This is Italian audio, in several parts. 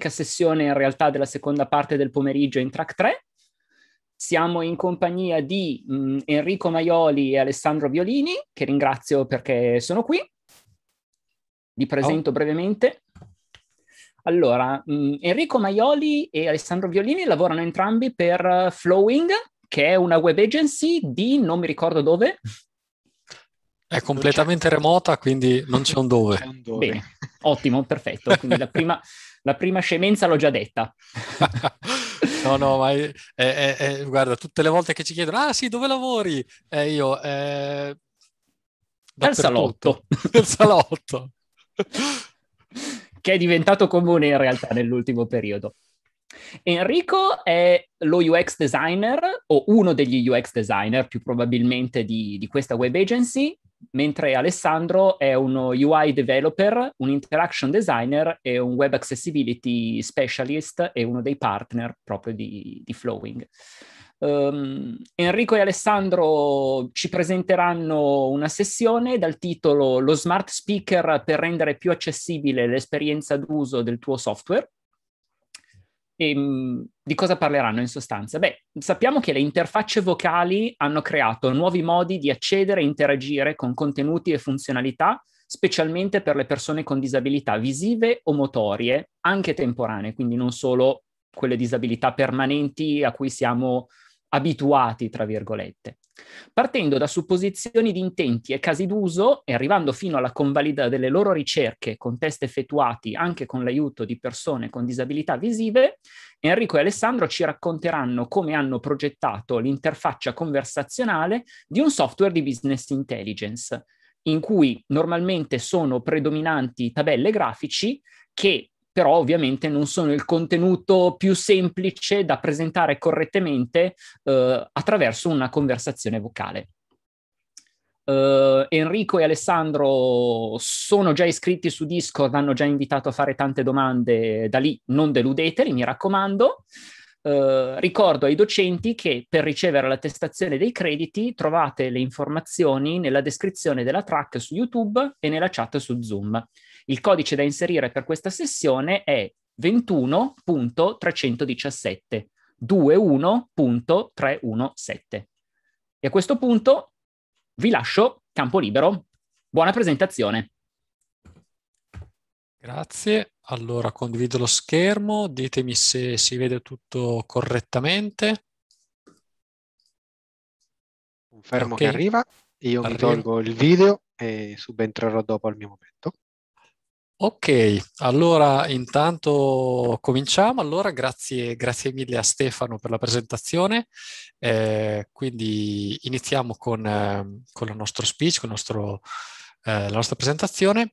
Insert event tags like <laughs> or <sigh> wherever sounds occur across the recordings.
l'unica sessione in realtà della seconda parte del pomeriggio in track 3. Siamo in compagnia di mh, mm, Enrico Maioli e Alessandro Violini, che ringrazio perché sono qui. Li presento oh. brevemente. Allora, mh, mm, Enrico Maioli e Alessandro Violini lavorano entrambi per Flowing, che è una web agency di non mi ricordo dove. È completamente certo. remota, quindi non c'è un dove. Bene, ottimo, perfetto. Quindi la prima, <laughs> la prima scemenza l'ho già detta. <laughs> no, no, ma è, è, è, guarda, tutte le volte che ci chiedono, ah sì, dove lavori? Eh, io... Eh, Nel salotto. Nel <laughs> salotto. che è diventato comune in realtà nell'ultimo periodo. Enrico è lo UX designer o uno degli UX designer più probabilmente di, di, questa web agency mentre Alessandro è uno UI developer, un interaction designer e un web accessibility specialist e uno dei partner proprio di, di Flowing. Um, Enrico e Alessandro ci presenteranno una sessione dal titolo Lo smart speaker per rendere più accessibile l'esperienza d'uso del tuo software e, ehm, di cosa parleranno in sostanza? Beh, sappiamo che le interfacce vocali hanno creato nuovi modi di accedere e interagire con contenuti e funzionalità, specialmente per le persone con disabilità visive o motorie, anche temporanee, quindi non solo quelle disabilità permanenti a cui siamo abituati, tra virgolette. Partendo da supposizioni di intenti e casi d'uso e arrivando fino alla convalida delle loro ricerche con test effettuati anche con l'aiuto di persone con disabilità visive, Enrico e Alessandro ci racconteranno come hanno progettato l'interfaccia conversazionale di un software di business intelligence, in cui normalmente sono predominanti tabelle grafici che però ovviamente non sono il contenuto più semplice da presentare correttamente eh, attraverso una conversazione vocale. Uh, Enrico e Alessandro sono già iscritti su Discord, hanno già invitato a fare tante domande, da lì non deludeteli, mi raccomando. Uh, ricordo ai docenti che per ricevere l'attestazione dei crediti trovate le informazioni nella descrizione della track su YouTube e nella chat su Zoom. Il codice da inserire per questa sessione è 21.317, 21.317. E a questo punto vi lascio campo libero. Buona presentazione. Grazie. Allora condivido lo schermo, ditemi se si vede tutto correttamente. Confermo okay. che arriva, io arriva. mi tolgo il video e subentrerò dopo al mio momento. Ok, allora intanto cominciamo. Allora, grazie, grazie mille a Stefano per la presentazione. Eh, quindi iniziamo con, eh, con, il nostro speech, con il nostro, eh, la nostra presentazione.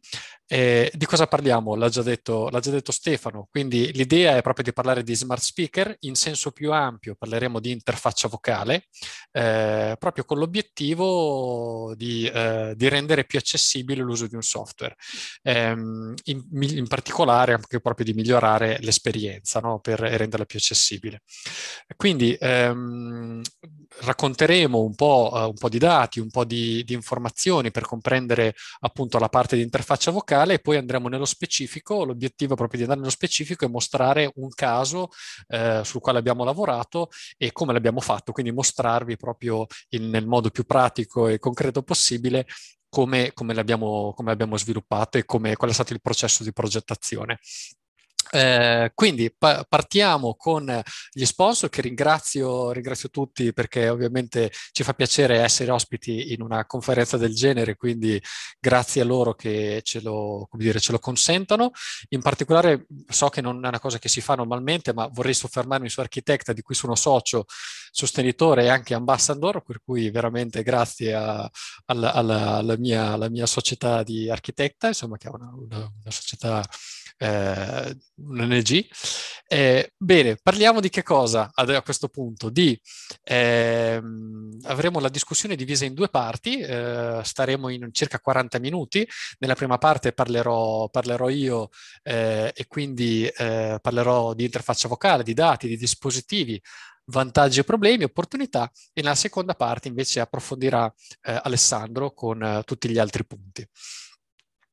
Eh, di cosa parliamo? L'ha già, detto, l'ha già, detto, Stefano, quindi l'idea è proprio di parlare di smart speaker, in senso più ampio parleremo di interfaccia vocale, eh, proprio con l'obiettivo di, eh, di, rendere più accessibile l'uso di un software, ehm, in, in, particolare anche proprio di migliorare l'esperienza no? per renderla più accessibile. Quindi ehm, racconteremo un po', eh, un po', di dati, un po' di, di informazioni per comprendere appunto la parte di interfaccia vocale locale e poi andremo nello specifico. L'obiettivo è proprio di andare nello specifico e mostrare un caso eh, sul quale abbiamo lavorato e come l'abbiamo fatto, quindi mostrarvi proprio in, nel modo più pratico e concreto possibile come, come, l'abbiamo, come l'abbiamo sviluppato e come, qual è stato il processo di progettazione. Eh, quindi pa- partiamo con gli sponsor che ringrazio, ringrazio tutti perché ovviamente ci fa piacere essere ospiti in una conferenza del genere, quindi grazie a loro che ce lo, dire, ce lo consentano. In particolare so che non è una cosa che si fa normalmente, ma vorrei soffermarmi su Architecta di cui sono socio, sostenitore e anche ambassador, per cui veramente grazie a, alla, alla, alla, mia, alla, mia, società di Architecta, insomma che è una, una, una società... Eh, un'ONG. Eh, bene, parliamo di che cosa ad, a questo punto? Di, ehm, avremo la discussione divisa in due parti, eh, staremo in circa 40 minuti. Nella prima parte parlerò, parlerò io eh, e quindi eh, parlerò di interfaccia vocale, di dati, di dispositivi, vantaggi e problemi, opportunità e nella seconda parte invece approfondirà eh, Alessandro con eh, tutti gli altri punti.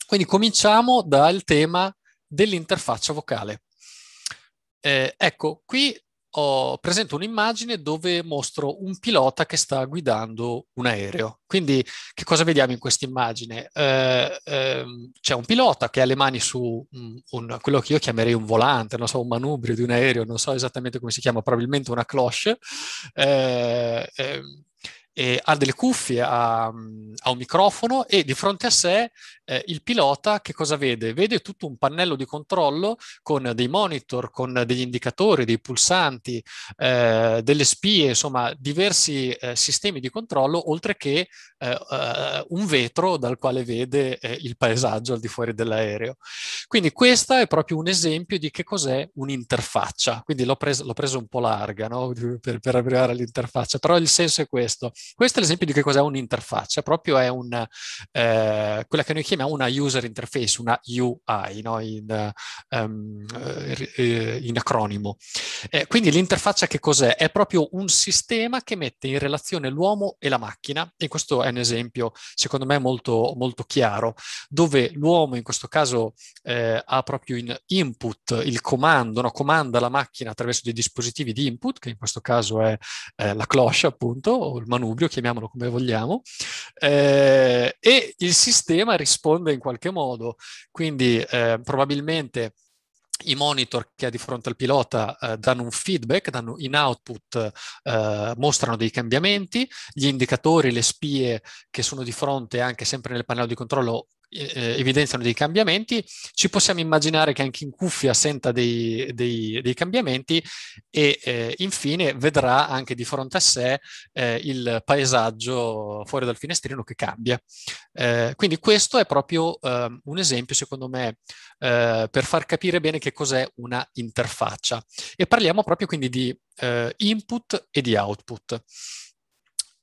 Quindi cominciamo dal tema dell'interfaccia vocale. Eh, ecco, qui ho, presento un'immagine dove mostro un pilota che sta guidando un aereo. Quindi che cosa vediamo in questa immagine? Eh, ehm, c'è un pilota che ha le mani su un, un, quello che io chiamerei un volante, non so, un manubrio di un aereo, non so esattamente come si chiama, probabilmente una cloche. Eh, ehm, eh, ha delle cuffie, ha, ha, un microfono e di fronte a sé eh, il pilota che cosa vede? Vede tutto un pannello di controllo con dei monitor, con degli indicatori, dei pulsanti, eh, delle spie, insomma diversi eh, sistemi di controllo, oltre che eh, eh, un vetro dal quale vede il paesaggio al di fuori dell'aereo. Quindi questo è proprio un esempio di che cos'è un'interfaccia. Quindi l'ho preso, l'ho preso un po' larga no? <laughs> per, per arrivare all'interfaccia, però il senso è questo. Questo è l'esempio di che cos'è un'interfaccia, proprio è un, eh, quella che noi chiamiamo una user interface, una UI, no? in, um, in, acronimo. Eh, quindi l'interfaccia che cos'è? È proprio un sistema che mette in relazione l'uomo e la macchina, e questo è un esempio secondo me molto, molto chiaro, dove l'uomo in questo caso eh, ha proprio in input il comando, no? comanda la macchina attraverso dei dispositivi di input, che in questo caso è eh, la cloche appunto, o il manubrio, dubbio, chiamiamolo come vogliamo, eh, e il sistema risponde in qualche modo, quindi eh, probabilmente i monitor che ha di fronte al pilota eh, danno un feedback, danno in output eh, mostrano dei cambiamenti, gli indicatori, le spie che sono di fronte anche sempre nel pannello di controllo eh, evidenziano dei cambiamenti, ci possiamo immaginare che anche in cuffia senta dei, dei, dei cambiamenti e eh, infine vedrà anche di fronte a sé eh, il paesaggio fuori dal finestrino che cambia. Eh, quindi questo è proprio ehm, un esempio, secondo me, eh, per far capire bene che cos'è una interfaccia. E parliamo proprio quindi di eh, input e di output.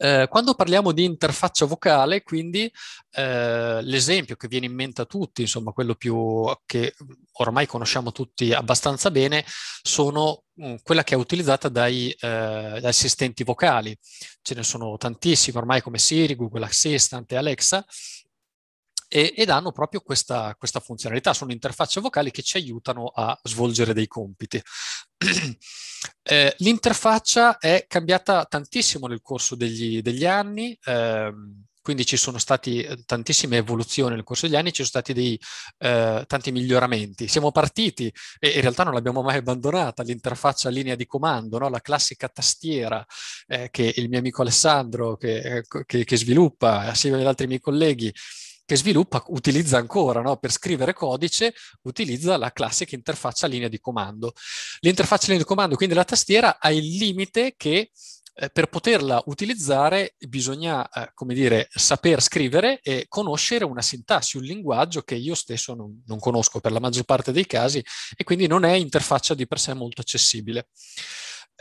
Eh, quando parliamo di interfaccia vocale, quindi eh, l'esempio che viene in mente a tutti, insomma quello più che ormai conosciamo tutti abbastanza bene, sono mh, mm, quella che è utilizzata dai eh, assistenti vocali. Ce ne sono tantissimi ormai come Siri, Google Assistant e Alexa, e, ed hanno proprio questa, questa funzionalità, sono interfacce vocali che ci aiutano a svolgere dei compiti. <clears throat> eh, l'interfaccia è cambiata tantissimo nel corso degli, degli anni. Ehm, quindi ci sono state eh, tantissime evoluzioni nel corso degli anni, ci sono stati dei, eh, tanti miglioramenti. Siamo partiti e in realtà non l'abbiamo mai abbandonata, l'interfaccia linea di comando, no? la classica tastiera eh, che il mio amico Alessandro che, eh, che, che sviluppa assieme ad altri miei colleghi che sviluppa utilizza ancora no? per scrivere codice, utilizza la classica interfaccia linea di comando. L'interfaccia linea di comando, quindi la tastiera, ha il limite che eh, per poterla utilizzare bisogna, eh, come dire, saper scrivere e conoscere una sintassi, un linguaggio che io stesso non, non conosco per la maggior parte dei casi e quindi non è interfaccia di per sé molto accessibile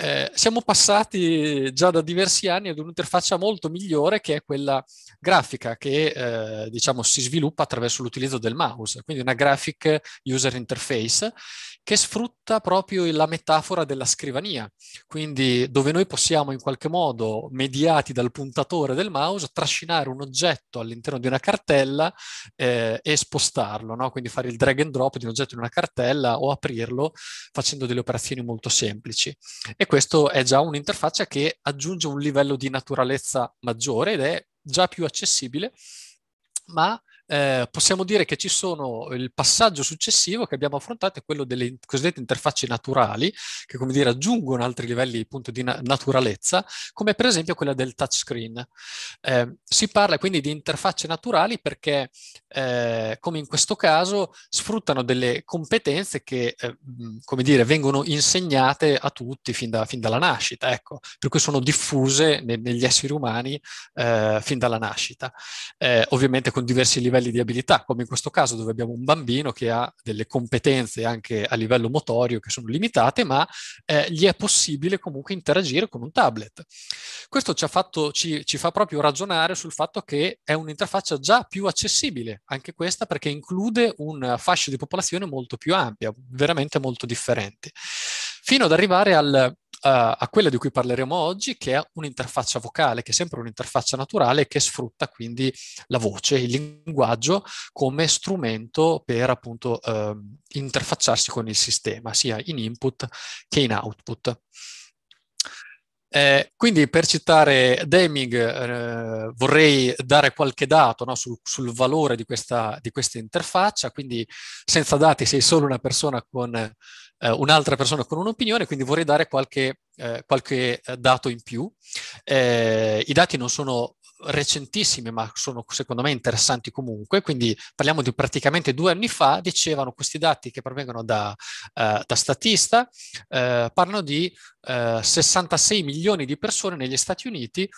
eh, siamo passati già da diversi anni ad un'interfaccia molto migliore che è quella grafica che eh, diciamo si sviluppa attraverso l'utilizzo del mouse, quindi una graphic user interface che sfrutta proprio la metafora della scrivania, quindi dove noi possiamo in qualche modo, mediati dal puntatore del mouse, trascinare un oggetto all'interno di una cartella eh, e spostarlo, no? quindi fare il drag and drop di un oggetto in una cartella o aprirlo facendo delle operazioni molto semplici. E questo è già un'interfaccia che aggiunge un livello di naturalezza maggiore ed è già più accessibile, ma eh, possiamo dire che ci sono il passaggio successivo che abbiamo affrontato è quello delle cosiddette interfacce naturali che come dire aggiungono altri livelli appunto di na- naturalezza come per esempio quella del touchscreen eh, si parla quindi di interfacce naturali perché eh, come in questo caso, sfruttano delle competenze che, eh, come dire, vengono insegnate a tutti fin, da, fin dalla nascita, ecco, per cui sono diffuse ne, negli esseri umani eh, fin dalla nascita, eh, ovviamente con diversi livelli di abilità, come in questo caso dove abbiamo un bambino che ha delle competenze anche a livello motorio che sono limitate, ma eh, gli è possibile comunque interagire con un tablet. Questo ci, fatto, ci, ci fa proprio ragionare sul fatto che è un'interfaccia già più accessibile anche questa perché include un fascio di popolazione molto più ampia, veramente molto differente, fino ad arrivare al, Uh, a quella di cui parleremo oggi, che è un'interfaccia vocale, che è sempre un'interfaccia naturale che sfrutta quindi la voce, il linguaggio come strumento per appunto uh, interfacciarsi con il sistema, sia in input che in output. Eh, quindi per citare Deming eh, vorrei dare qualche dato no, sul, sul, valore di questa, di questa, interfaccia, quindi senza dati sei solo una persona con eh, un'altra persona con un'opinione, quindi vorrei dare qualche, eh, qualche eh, dato in più. Eh, I dati non sono recentissime, ma sono secondo me interessanti comunque, quindi parliamo di praticamente due anni fa, dicevano questi dati che provengono da, uh, da Statista, uh, parlano di uh, eh, 66 milioni di persone negli Stati Uniti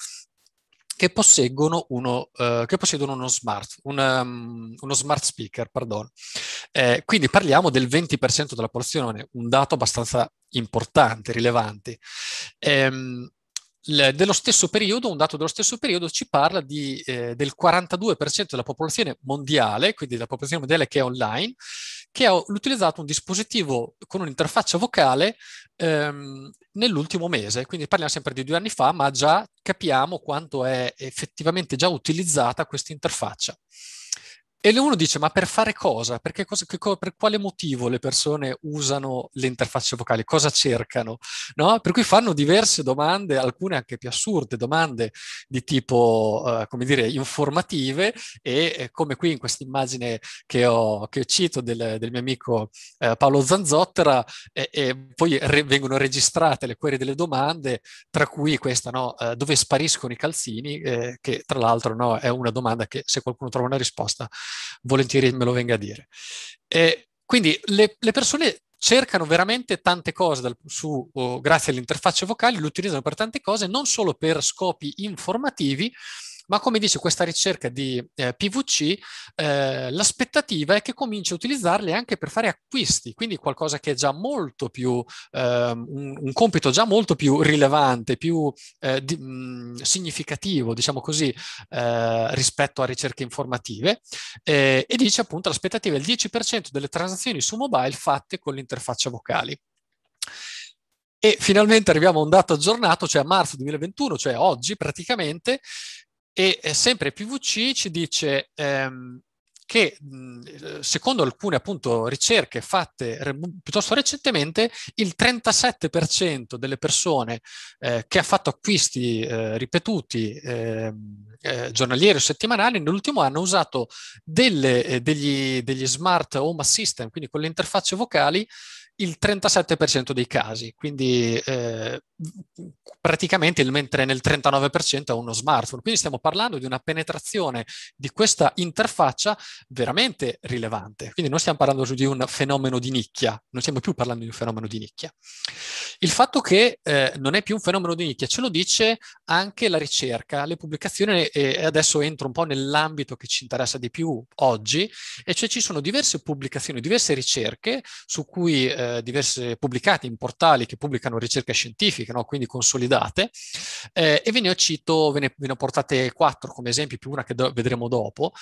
che posseggono uno, che possedono uno smart, un, um, uno smart speaker, pardon. Eh, quindi parliamo del 20% della popolazione, un dato abbastanza importante, rilevante. Eh, dello stesso periodo, un dato dello stesso periodo ci parla di, eh, del 42% della popolazione mondiale, quindi della popolazione mondiale che è online, che ha utilizzato un dispositivo con un'interfaccia vocale ehm, nell'ultimo mese. Quindi parliamo sempre di due anni fa, ma già capiamo quanto è effettivamente già utilizzata questa interfaccia. E uno dice, ma per fare cosa? cosa che, per quale motivo le persone usano le interfacce vocali? Cosa cercano? No? Per cui fanno diverse domande, alcune anche più assurde, domande di tipo, uh, come dire, informative e eh, come qui in questa immagine che, ho, che cito del, del, mio amico eh, Paolo Zanzottera, eh, e poi re- vengono registrate le query delle domande, tra cui questa, no? uh, dove spariscono i calzini, che tra l'altro no, è una domanda che se qualcuno trova una risposta volentieri me lo venga a dire. E quindi le, le persone cercano veramente tante cose dal, su, grazie alle interfacce vocali, lo utilizzano per tante cose, non solo per scopi informativi, ma come dice questa ricerca di eh, PVC, eh, l'aspettativa è che cominci a utilizzarle anche per fare acquisti, quindi qualcosa che è già molto più, eh, un, un, compito già molto più rilevante, più eh, di, mh, mm, significativo, diciamo così, eh, rispetto a ricerche informative. Eh, e dice appunto l'aspettativa è il 10% delle transazioni su mobile fatte con l'interfaccia vocali. E finalmente arriviamo a un dato aggiornato, cioè a marzo 2021, cioè oggi praticamente, e eh, sempre PVC ci dice ehm, che secondo alcune appunto ricerche fatte re, piuttosto recentemente, il 37% delle persone eh, che ha fatto acquisti eh, ripetuti ehm, eh, giornalieri o settimanali nell'ultimo anno ha usato delle, eh, degli, degli smart home assistant, quindi con le interfacce vocali, il 37% dei casi, quindi eh, praticamente mentre nel 39% è uno smartphone. Quindi stiamo parlando di una penetrazione di questa interfaccia veramente rilevante. Quindi non stiamo parlando di un fenomeno di nicchia, non stiamo più parlando di un fenomeno di nicchia. Il fatto che eh, non è più un fenomeno di nicchia ce lo dice anche la ricerca, le pubblicazioni, e adesso entro un po' nell'ambito che ci interessa di più oggi, e cioè ci sono diverse pubblicazioni, diverse ricerche su cui eh, eh, diverse pubblicati in portali che pubblicano ricerche scientifiche, no? quindi consolidate, eh, e ve ne ho cito, ve ne, ve ne ho portate quattro come esempi, più una che do- vedremo dopo,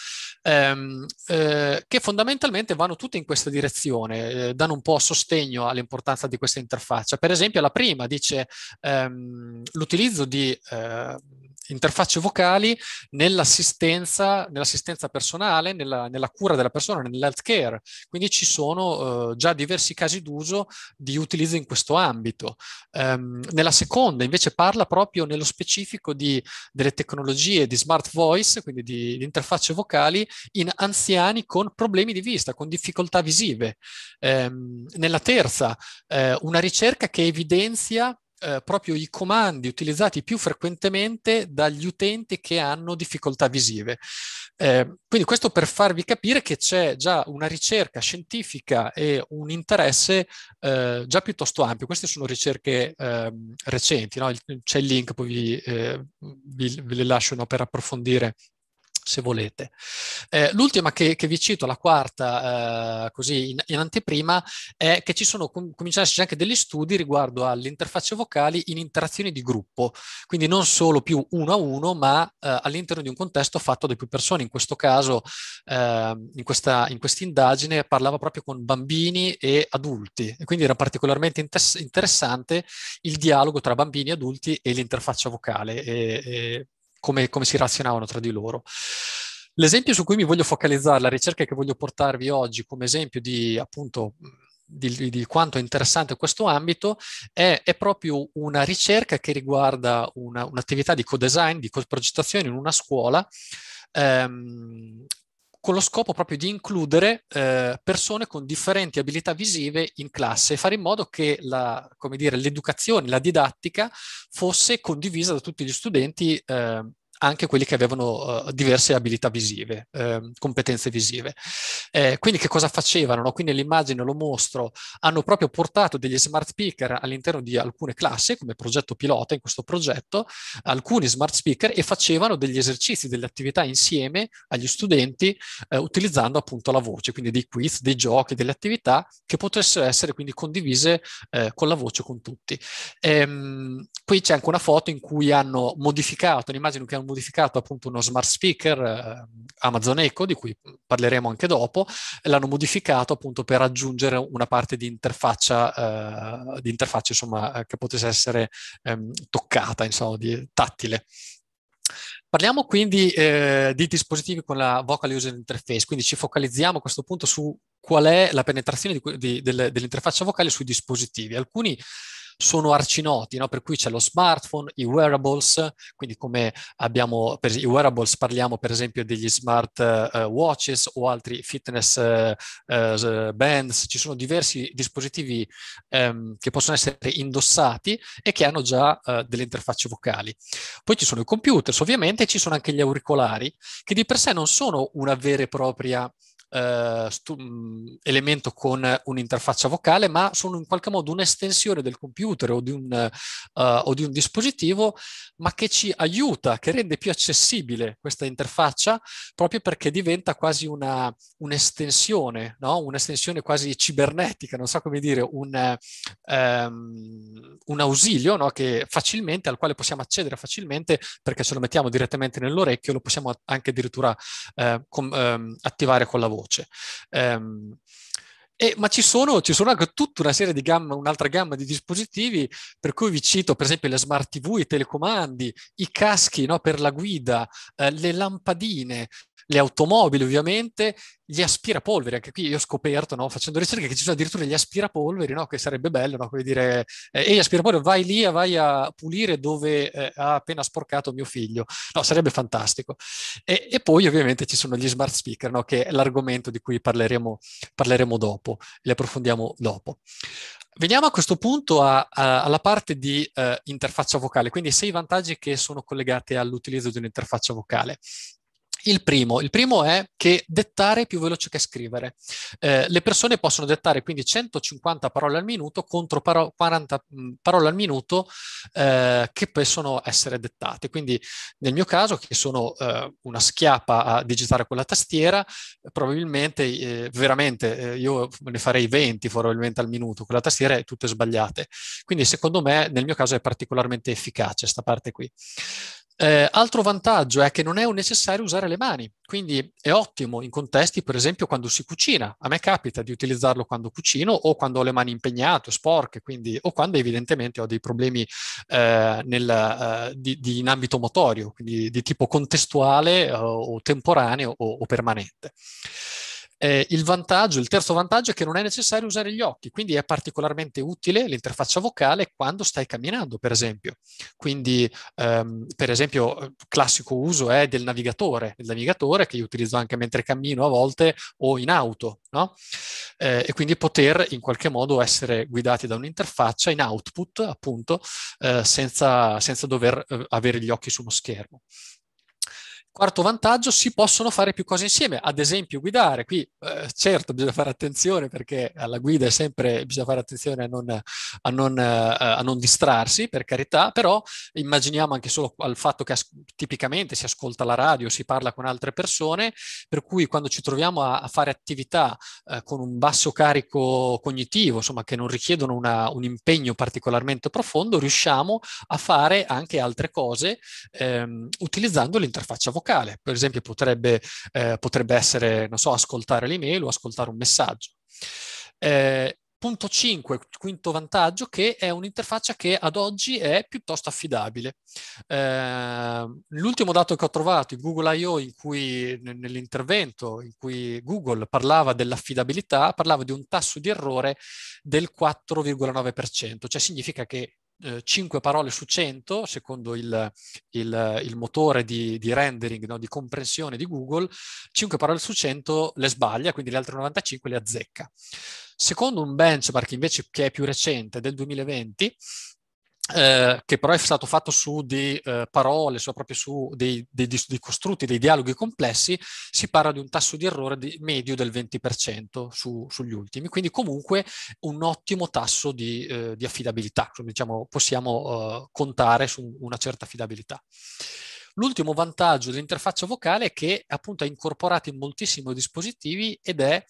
ehm, eh, che fondamentalmente vanno tutte in questa direzione, eh, danno un po' sostegno all'importanza di questa interfaccia. Per esempio la prima dice ehm, l'utilizzo di eh, interfacce vocali nell'assistenza, nell'assistenza personale, nella, nella, cura della persona, nell'healthcare. Quindi ci sono eh, già diversi casi d'uso di utilizzo in questo ambito. Um, nella seconda invece parla proprio nello specifico di, delle tecnologie di smart voice, quindi di, di, interfacce vocali, in anziani con problemi di vista, con difficoltà visive. Um, nella terza, eh, una ricerca che evidenzia eh, proprio i comandi utilizzati più frequentemente dagli utenti che hanno difficoltà visive. Eh, quindi questo per farvi capire che c'è già una ricerca scientifica e un interesse eh, già piuttosto ampio. Queste sono ricerche ehm, recenti, no? c'è il link, poi vi, eh, vi, vi le lascio no, per approfondire se volete. Eh, l'ultima che, che, vi cito, la quarta, eh, così in, in, anteprima, è che ci sono, com- cominciano ad esserci anche degli studi riguardo alle interfacce vocali in interazioni di gruppo, quindi non solo più uno a uno, ma eh, all'interno di un contesto fatto da più persone. In questo caso, ehm, in questa in indagine, parlava proprio con bambini e adulti, e quindi era particolarmente inter- interessante il dialogo tra bambini e adulti e l'interfaccia vocale. E, e come, come si razionavano tra di loro. L'esempio su cui mi voglio focalizzare, la ricerca che voglio portarvi oggi come esempio di appunto di, di, quanto è interessante questo ambito è, è proprio una ricerca che riguarda una, un'attività di co-design, di co-progettazione in una scuola ehm, con lo scopo proprio di includere eh, persone con differenti abilità visive in classe e fare in modo che la, dire, l'educazione, la didattica fosse condivisa da tutti gli studenti eh, anche quelli che avevano uh, diverse abilità visive, eh, competenze visive. Eh, quindi che cosa facevano? No? Quindi l'immagine lo mostro, hanno proprio portato degli smart speaker all'interno di alcune classi, come progetto pilota in questo progetto, alcuni smart speaker e facevano degli esercizi, delle attività insieme agli studenti eh, utilizzando appunto la voce, quindi dei quiz, dei giochi, delle attività che potessero essere quindi condivise eh, con la voce con tutti. Ehm, qui c'è anche una foto in cui hanno modificato un'immagine che hanno modificato appunto uno smart speaker eh, Amazon Echo, di cui parleremo anche dopo, l'hanno modificato appunto per aggiungere una parte di interfaccia, eh, di interfaccia insomma, eh, che potesse essere ehm, toccata, insomma, di, tattile. Parliamo quindi eh, di dispositivi con la Vocal User Interface, quindi ci focalizziamo a questo punto su qual è la penetrazione di, di, del, dell'interfaccia vocale sui dispositivi. Alcuni sono arcinoti, no? per cui c'è lo smartphone, i wearables, quindi come abbiamo per i wearables parliamo per esempio degli smart uh, watches o altri fitness uh, uh, bands, ci sono diversi dispositivi um, che possono essere indossati e che hanno già delle interfacce vocali. Poi ci sono i computers, ovviamente, e ci sono anche gli auricolari, che di per sé non sono una vera e propria eh, stu- mm, elemento con un'interfaccia vocale, ma sono in qualche modo un'estensione del computer o di un, uh, o di un dispositivo, ma che ci aiuta, che rende più accessibile questa interfaccia proprio perché diventa quasi una, un'estensione, no? un'estensione quasi cibernetica, non so come dire, un, um, un ausilio no? facilmente, al quale possiamo accedere facilmente perché ce lo mettiamo direttamente nell'orecchio, lo possiamo anche addirittura eh, com- ehm, attivare con la voce voce. Um, e, ma ci sono, ci sono, anche tutta una serie di gamma, un'altra gamma di dispositivi, per cui vi cito per esempio le smart TV, i telecomandi, i caschi no, per la guida, eh, le lampadine, le automobili ovviamente, gli aspirapolveri, anche qui io ho scoperto no, facendo ricerche che ci sono addirittura gli aspirapolveri, no, che sarebbe bello, no, come dire, ehi aspirapolvere vai lì vai a pulire dove eh, ha appena sporcato mio figlio, no, sarebbe fantastico. E, e poi ovviamente ci sono gli smart speaker, no, che è l'argomento di cui parleremo, parleremo dopo, li approfondiamo dopo. Veniamo a questo punto a, a, alla parte di uh, interfaccia vocale, quindi sei vantaggi che sono collegati all'utilizzo di un'interfaccia vocale. Il primo, il primo, è che dettare è più veloce che scrivere. Eh, le persone possono dettare quindi 150 parole al minuto contro paro- 40 mm, parole al minuto eh, che possono essere dettate. Quindi nel mio caso, che sono eh, una schiappa a digitare con la tastiera, probabilmente eh, veramente eh, io ne farei 20 probabilmente al minuto con la tastiera e tutte sbagliate. Quindi secondo me nel mio caso è particolarmente efficace questa parte qui. Eh, altro vantaggio è che non è necessario usare le mani, quindi è ottimo in contesti, per esempio, quando si cucina. A me capita di utilizzarlo quando cucino o quando ho le mani impegnate, sporche, quindi, o quando evidentemente ho dei problemi eh, nel, eh, di, di, in ambito motorio, quindi di tipo contestuale eh, o temporaneo o, o permanente. Eh, il, vantaggio, il terzo vantaggio è che non è necessario usare gli occhi, quindi è particolarmente utile l'interfaccia vocale quando stai camminando, per esempio. Quindi, ehm, per esempio, classico uso è del navigatore, il navigatore che io utilizzo anche mentre cammino a volte o in auto, no? eh, e quindi poter in qualche modo essere guidati da un'interfaccia in output, appunto, eh, senza, senza, dover eh, avere gli occhi su uno schermo. Quarto vantaggio, si possono fare più cose insieme, ad esempio guidare. Qui eh, certo bisogna fare attenzione perché alla guida è sempre, bisogna fare attenzione a non, a, non, eh, a non, distrarsi, per carità, però immaginiamo anche solo al fatto che tipicamente si ascolta la radio, si parla con altre persone, per cui quando ci troviamo a, a fare attività eh, con un basso carico cognitivo, insomma che non richiedono una, un impegno particolarmente profondo, riusciamo a fare anche altre cose ehm, utilizzando l'interfaccia vocale vocale, per esempio potrebbe, eh, potrebbe essere, non so, ascoltare l'email o ascoltare un messaggio. Eh, punto 5, quinto vantaggio, che è un'interfaccia che ad oggi è piuttosto affidabile. Eh, l'ultimo dato che ho trovato in Google I.O. In cui, nell'intervento in cui Google parlava dell'affidabilità, parlava di un tasso di errore del 4,9%, cioè significa che 5 eh, parole su 100, secondo il, il, il motore di, di rendering, no, di comprensione di Google, 5 parole su 100 le sbaglia, quindi le altre 95 le azzecca. Secondo un benchmark invece che è più recente, del 2020, eh, che però è stato fatto su di eh, parole, su, proprio su dei, dei, dei, costrutti, dei dialoghi complessi, si parla di un tasso di errore di, medio del 20% su, sugli ultimi, quindi comunque un ottimo tasso di, eh, di affidabilità, diciamo, possiamo eh, contare su una certa affidabilità. L'ultimo vantaggio dell'interfaccia vocale è che appunto è incorporata in moltissimi dispositivi ed è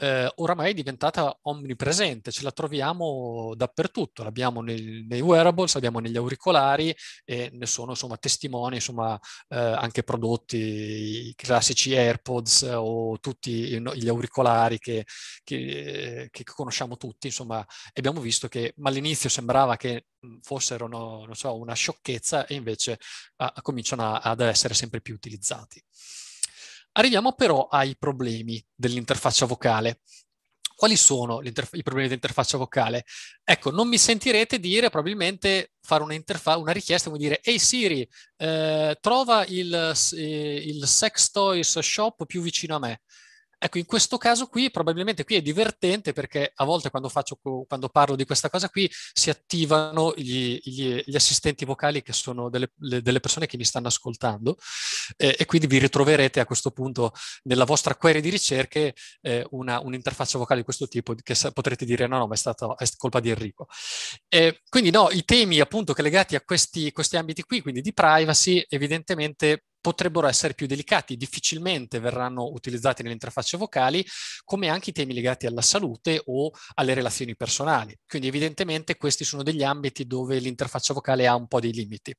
eh, oramai è diventata omnipresente, ce la troviamo dappertutto, l'abbiamo nei, nei wearables, l'abbiamo negli auricolari e ne sono insomma testimoni insomma, eh, anche prodotti, i classici AirPods o tutti gli auricolari che, che, che conosciamo tutti, insomma abbiamo visto che all'inizio sembrava che fossero no, so, una sciocchezza e invece ah, cominciano ad essere sempre più utilizzati. Arriviamo però ai problemi dell'interfaccia vocale. Quali sono i problemi dell'interfaccia vocale? Ecco, non mi sentirete dire probabilmente fare una, una richiesta come dire Ehi hey Siri, eh, trova il, eh, il sex toys shop più vicino a me. Ecco, in questo caso qui probabilmente qui è divertente perché a volte quando, faccio, quando parlo di questa cosa qui si attivano gli, gli, gli assistenti vocali che sono delle, le, delle, persone che mi stanno ascoltando eh, e quindi vi ritroverete a questo punto nella vostra query di ricerche eh, una, un'interfaccia vocale di questo tipo che potrete dire no, no, ma è stata è colpa di Enrico. Eh, quindi no, i temi appunto che legati a questi, questi ambiti qui, quindi di privacy, evidentemente potrebbero essere più delicati, difficilmente verranno utilizzati nelle interfacce vocali, come anche i temi legati alla salute o alle relazioni personali. Quindi evidentemente questi sono degli ambiti dove l'interfaccia vocale ha un po' dei limiti.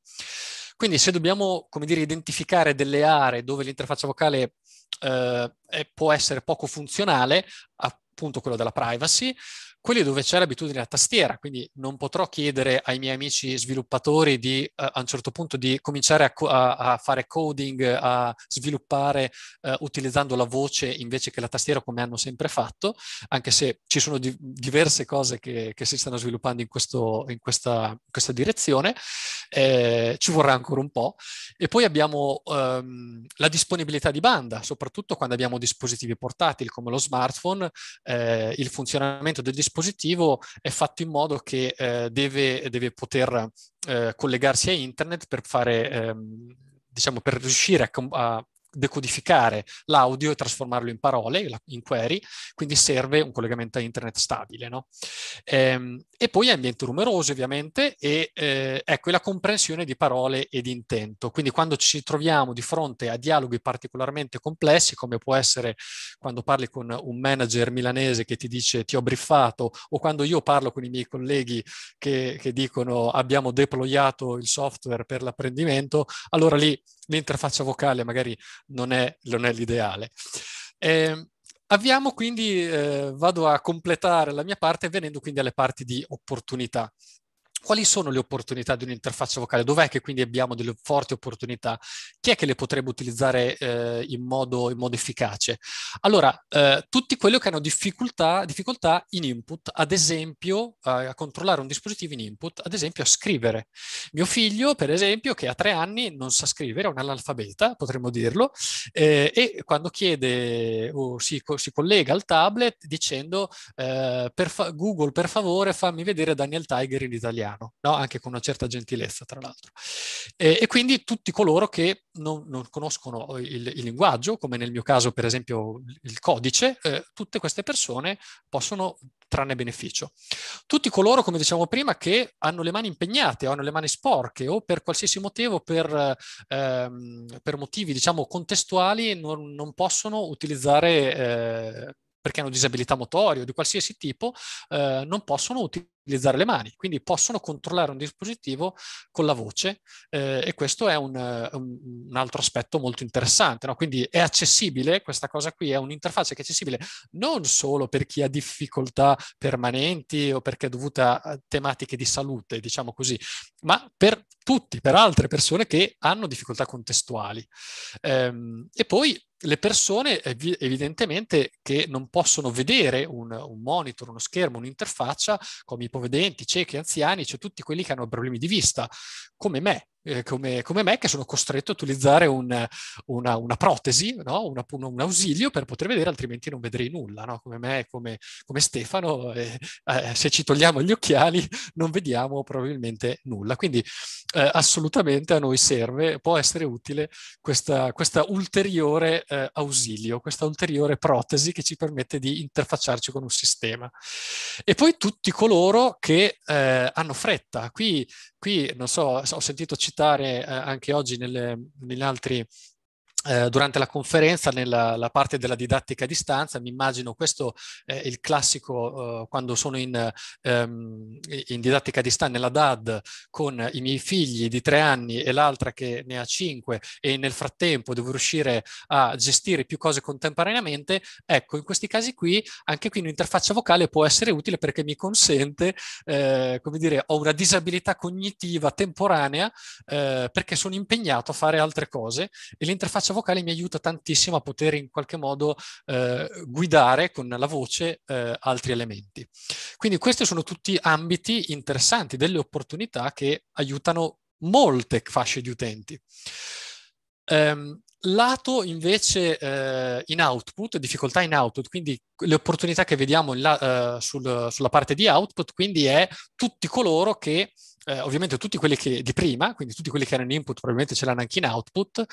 Quindi se dobbiamo, come dire, identificare delle aree dove l'interfaccia vocale eh, può essere poco funzionale, appunto quello della privacy, quelli dove c'è l'abitudine a tastiera, quindi non potrò chiedere ai miei amici sviluppatori di, uh, a un certo punto di cominciare a, co- a, a fare coding, a sviluppare uh, utilizzando la voce invece che la tastiera come hanno sempre fatto, anche se ci sono di- diverse cose che, che, si stanno sviluppando in, questo, in, questa, in questa, direzione, eh, ci vorrà ancora un po'. E poi abbiamo um, la disponibilità di banda, soprattutto quando abbiamo dispositivi portatili come lo smartphone, eh, il funzionamento del dispositivo dispositivo è fatto in modo che eh, deve, deve, poter eh, collegarsi a internet per fare, ehm, diciamo, per riuscire a, a decodificare l'audio e trasformarlo in parole, in query, quindi serve un collegamento a internet stabile. No? Ehm, e poi ambienti rumorosi ovviamente e eh, ecco la comprensione di parole e di intento. Quindi quando ci troviamo di fronte a dialoghi particolarmente complessi, come può essere quando parli con un manager milanese che ti dice ti ho briffato o quando io parlo con i miei colleghi che, che dicono abbiamo deployato il software per l'apprendimento, allora lì l'interfaccia vocale magari non è, non è l'ideale. Eh, Avviamo quindi, eh, vado a completare la mia parte venendo quindi alle parti di opportunità quali sono le opportunità di un'interfaccia vocale? Dov'è che quindi abbiamo delle forti opportunità? Chi è che le potrebbe utilizzare eh, in, modo, in, modo, efficace? Allora, eh, tutti quelli che hanno difficoltà, difficoltà in input, ad esempio eh, a controllare un dispositivo in input, ad esempio a scrivere. Mio figlio, per esempio, che ha tre anni non sa scrivere, è un analfabeta, potremmo dirlo, eh, e quando chiede o oh, si, si, collega al tablet dicendo eh, per fa- Google, per favore, fammi vedere Daniel Tiger in italiano italiano, no? anche con una certa gentilezza tra l'altro. E, e quindi tutti coloro che non, non conoscono il, il, linguaggio, come nel mio caso per esempio il codice, eh, tutte queste persone possono trarne beneficio. Tutti coloro, come dicevamo prima, che hanno le mani impegnate o hanno le mani sporche o per qualsiasi motivo, per, ehm, per motivi diciamo contestuali, non, non possono utilizzare eh, perché hanno disabilità motorie o di qualsiasi tipo, eh, non possono utilizzare utilizzare le mani, quindi possono controllare un dispositivo con la voce eh, e questo è un, eh, un, un, altro aspetto molto interessante, no? quindi è accessibile questa cosa qui, è un'interfaccia che è accessibile non solo per chi ha difficoltà permanenti o perché è dovuta a tematiche di salute, diciamo così, ma per tutti, per altre persone che hanno difficoltà contestuali. Ehm, e poi le persone evidentemente che non possono vedere un, un monitor, uno schermo, un'interfaccia, come i ipovedenti, ciechi, anziani, cioè tutti quelli che hanno problemi di vista, come me, eh, come, come, me che sono costretto a utilizzare un, una, una, protesi, no? una, un, un, ausilio per poter vedere, altrimenti non vedrei nulla, no? come me, come, come Stefano, eh, eh, se ci togliamo gli occhiali non vediamo probabilmente nulla. Quindi eh, assolutamente a noi serve, può essere utile questo questa ulteriore eh, ausilio, questa ulteriore protesi che ci permette di interfacciarci con un sistema. E poi tutti coloro che eh, hanno fretta, qui, qui non so, ho sentito citare citare eh, anche oggi nelle, nelle, altri, eh, durante la conferenza, nella parte della didattica a distanza, mi immagino questo è il classico eh, quando sono in, ehm, in, didattica a distanza, nella DAD, con i miei figli di tre anni e l'altra che ne ha cinque e nel frattempo devo riuscire a gestire più cose contemporaneamente, ecco, in questi casi qui, anche qui un'interfaccia vocale può essere utile perché mi consente, eh, come dire, ho una disabilità cognitiva temporanea eh, perché sono impegnato a fare altre cose e l'interfaccia traccia vocale mi aiuta tantissimo a poter in qualche modo eh, guidare con la voce eh, altri elementi. Quindi questi sono tutti ambiti interessanti, delle opportunità che aiutano molte fasce di utenti. Um, Lato invece eh, in output, difficoltà in output, quindi le opportunità che vediamo la, eh, sul, sulla parte di output, quindi è tutti coloro che, eh, ovviamente tutti quelli che di prima, quindi tutti quelli che erano in input probabilmente ce l'hanno anche in output,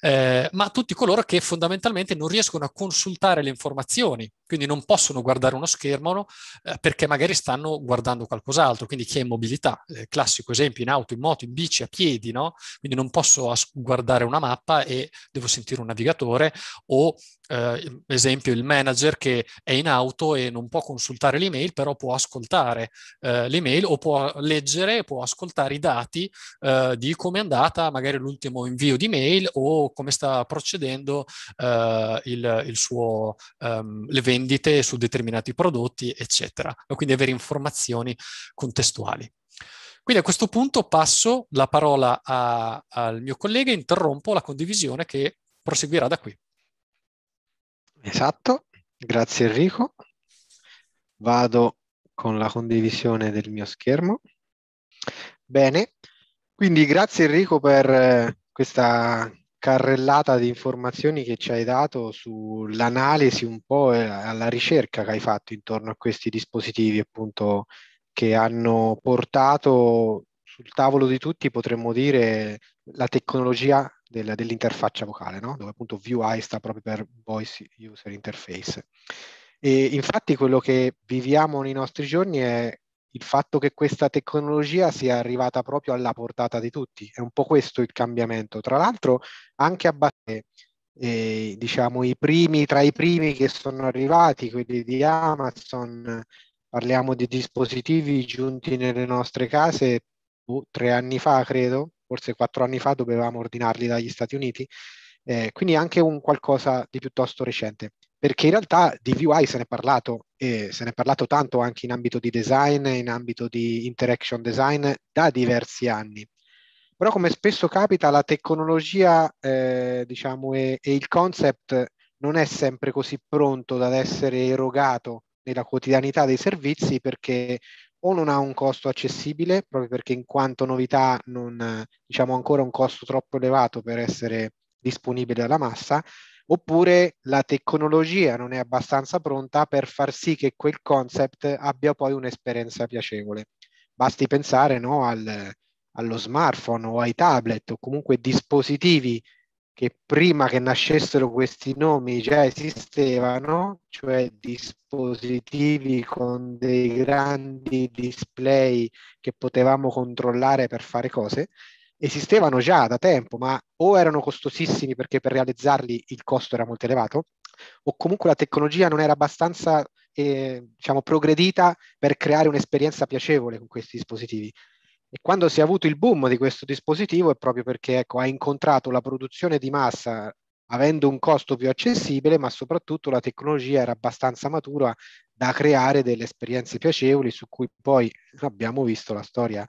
eh, ma tutti coloro che fondamentalmente non riescono a consultare le informazioni quindi non possono guardare uno schermo eh, perché magari stanno guardando qualcos'altro, quindi chi è in mobilità, eh, classico esempio in auto, in moto, in bici, a piedi, no? Quindi non posso as- guardare una mappa e devo sentire un navigatore o eh, esempio il manager che è in auto e non può consultare l'email, però può ascoltare eh, l'email o può leggere, può ascoltare i dati eh, di come è andata magari l'ultimo invio di mail o come sta procedendo eh, il, il, suo um, l'evento vendite su determinati prodotti, eccetera. Quindi avere informazioni contestuali. Quindi a questo punto passo la parola a, al mio collega e interrompo la condivisione che proseguirà da qui. Esatto, grazie Enrico. Vado con la condivisione del mio schermo. Bene, quindi grazie Enrico per eh, questa carrellata di informazioni che ci hai dato sull'analisi un po' alla ricerca che hai fatto intorno a questi dispositivi, appunto, che hanno portato sul tavolo di tutti, potremmo dire, la tecnologia del, dell'interfaccia vocale, no? dove appunto VUI sta proprio per Voice User Interface. E infatti quello che viviamo nei nostri giorni è il fatto che questa tecnologia sia arrivata proprio alla portata di tutti. È un po' questo il cambiamento. Tra l'altro anche a Battè, eh, diciamo, i primi, tra i primi che sono arrivati, quelli di Amazon, parliamo di dispositivi giunti nelle nostre case oh, tre anni fa, credo, forse quattro anni fa dovevamo ordinarli dagli Stati Uniti, eh, quindi anche un qualcosa di piuttosto recente perché in realtà di VUI se ne è parlato e se ne è parlato tanto anche in ambito di design, in ambito di interaction design da diversi anni. Però come spesso capita la tecnologia eh, diciamo, e, e, il concept non è sempre così pronto ad essere erogato nella quotidianità dei servizi perché o non ha un costo accessibile, proprio perché in quanto novità non diciamo ancora un costo troppo elevato per essere disponibile alla massa, oppure la tecnologia non è abbastanza pronta per far sì che quel concept abbia poi un'esperienza piacevole. Basti pensare no, al, allo smartphone o ai tablet o comunque dispositivi che prima che nascessero questi nomi già esistevano, cioè dispositivi con dei grandi display che potevamo controllare per fare cose, esistevano già da tempo, ma o erano costosissimi perché per realizzarli il costo era molto elevato, o comunque la tecnologia non era abbastanza eh, diciamo, progredita per creare un'esperienza piacevole con questi dispositivi. E quando si è avuto il boom di questo dispositivo è proprio perché ecco, ha incontrato la produzione di massa avendo un costo più accessibile, ma soprattutto la tecnologia era abbastanza matura da creare delle esperienze piacevoli su cui poi abbiamo visto la storia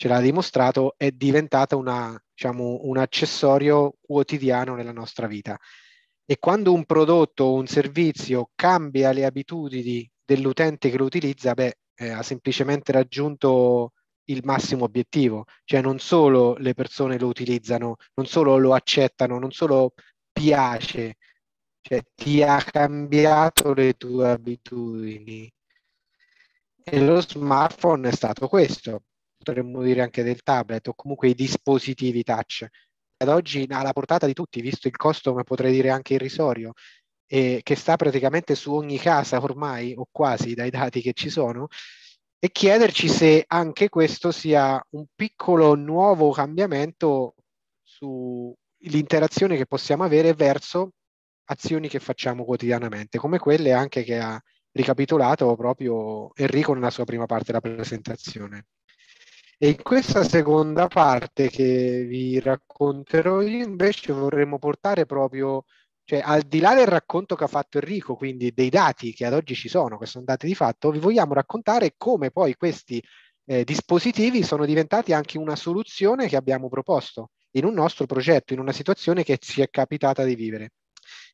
ce l'ha dimostrato, è diventata una, diciamo, un accessorio quotidiano nella nostra vita. E quando un prodotto o un servizio cambia le abitudini dell'utente che lo utilizza, beh, eh, ha semplicemente raggiunto il massimo obiettivo, cioè non solo le persone lo utilizzano, non solo lo accettano, non solo piace, cioè ti ha cambiato le tue abitudini. E lo smartphone è stato questo, potremmo dire anche del tablet o comunque i dispositivi touch. Ad oggi alla portata di tutti, visto il costo, ma potrei dire anche irrisorio, eh, che sta praticamente su ogni casa ormai o quasi dai dati che ci sono, e chiederci se anche questo sia un piccolo nuovo cambiamento sull'interazione che possiamo avere verso azioni che facciamo quotidianamente, come quelle anche che ha ricapitolato proprio Enrico nella sua prima parte della presentazione. E in questa seconda parte che vi racconterò io invece vorremmo portare proprio, cioè al di là del racconto che ha fatto Enrico, quindi dei dati che ad oggi ci sono, che sono dati di fatto, vi vogliamo raccontare come poi questi eh, dispositivi sono diventati anche una soluzione che abbiamo proposto in un nostro progetto, in una situazione che ci è capitata di vivere.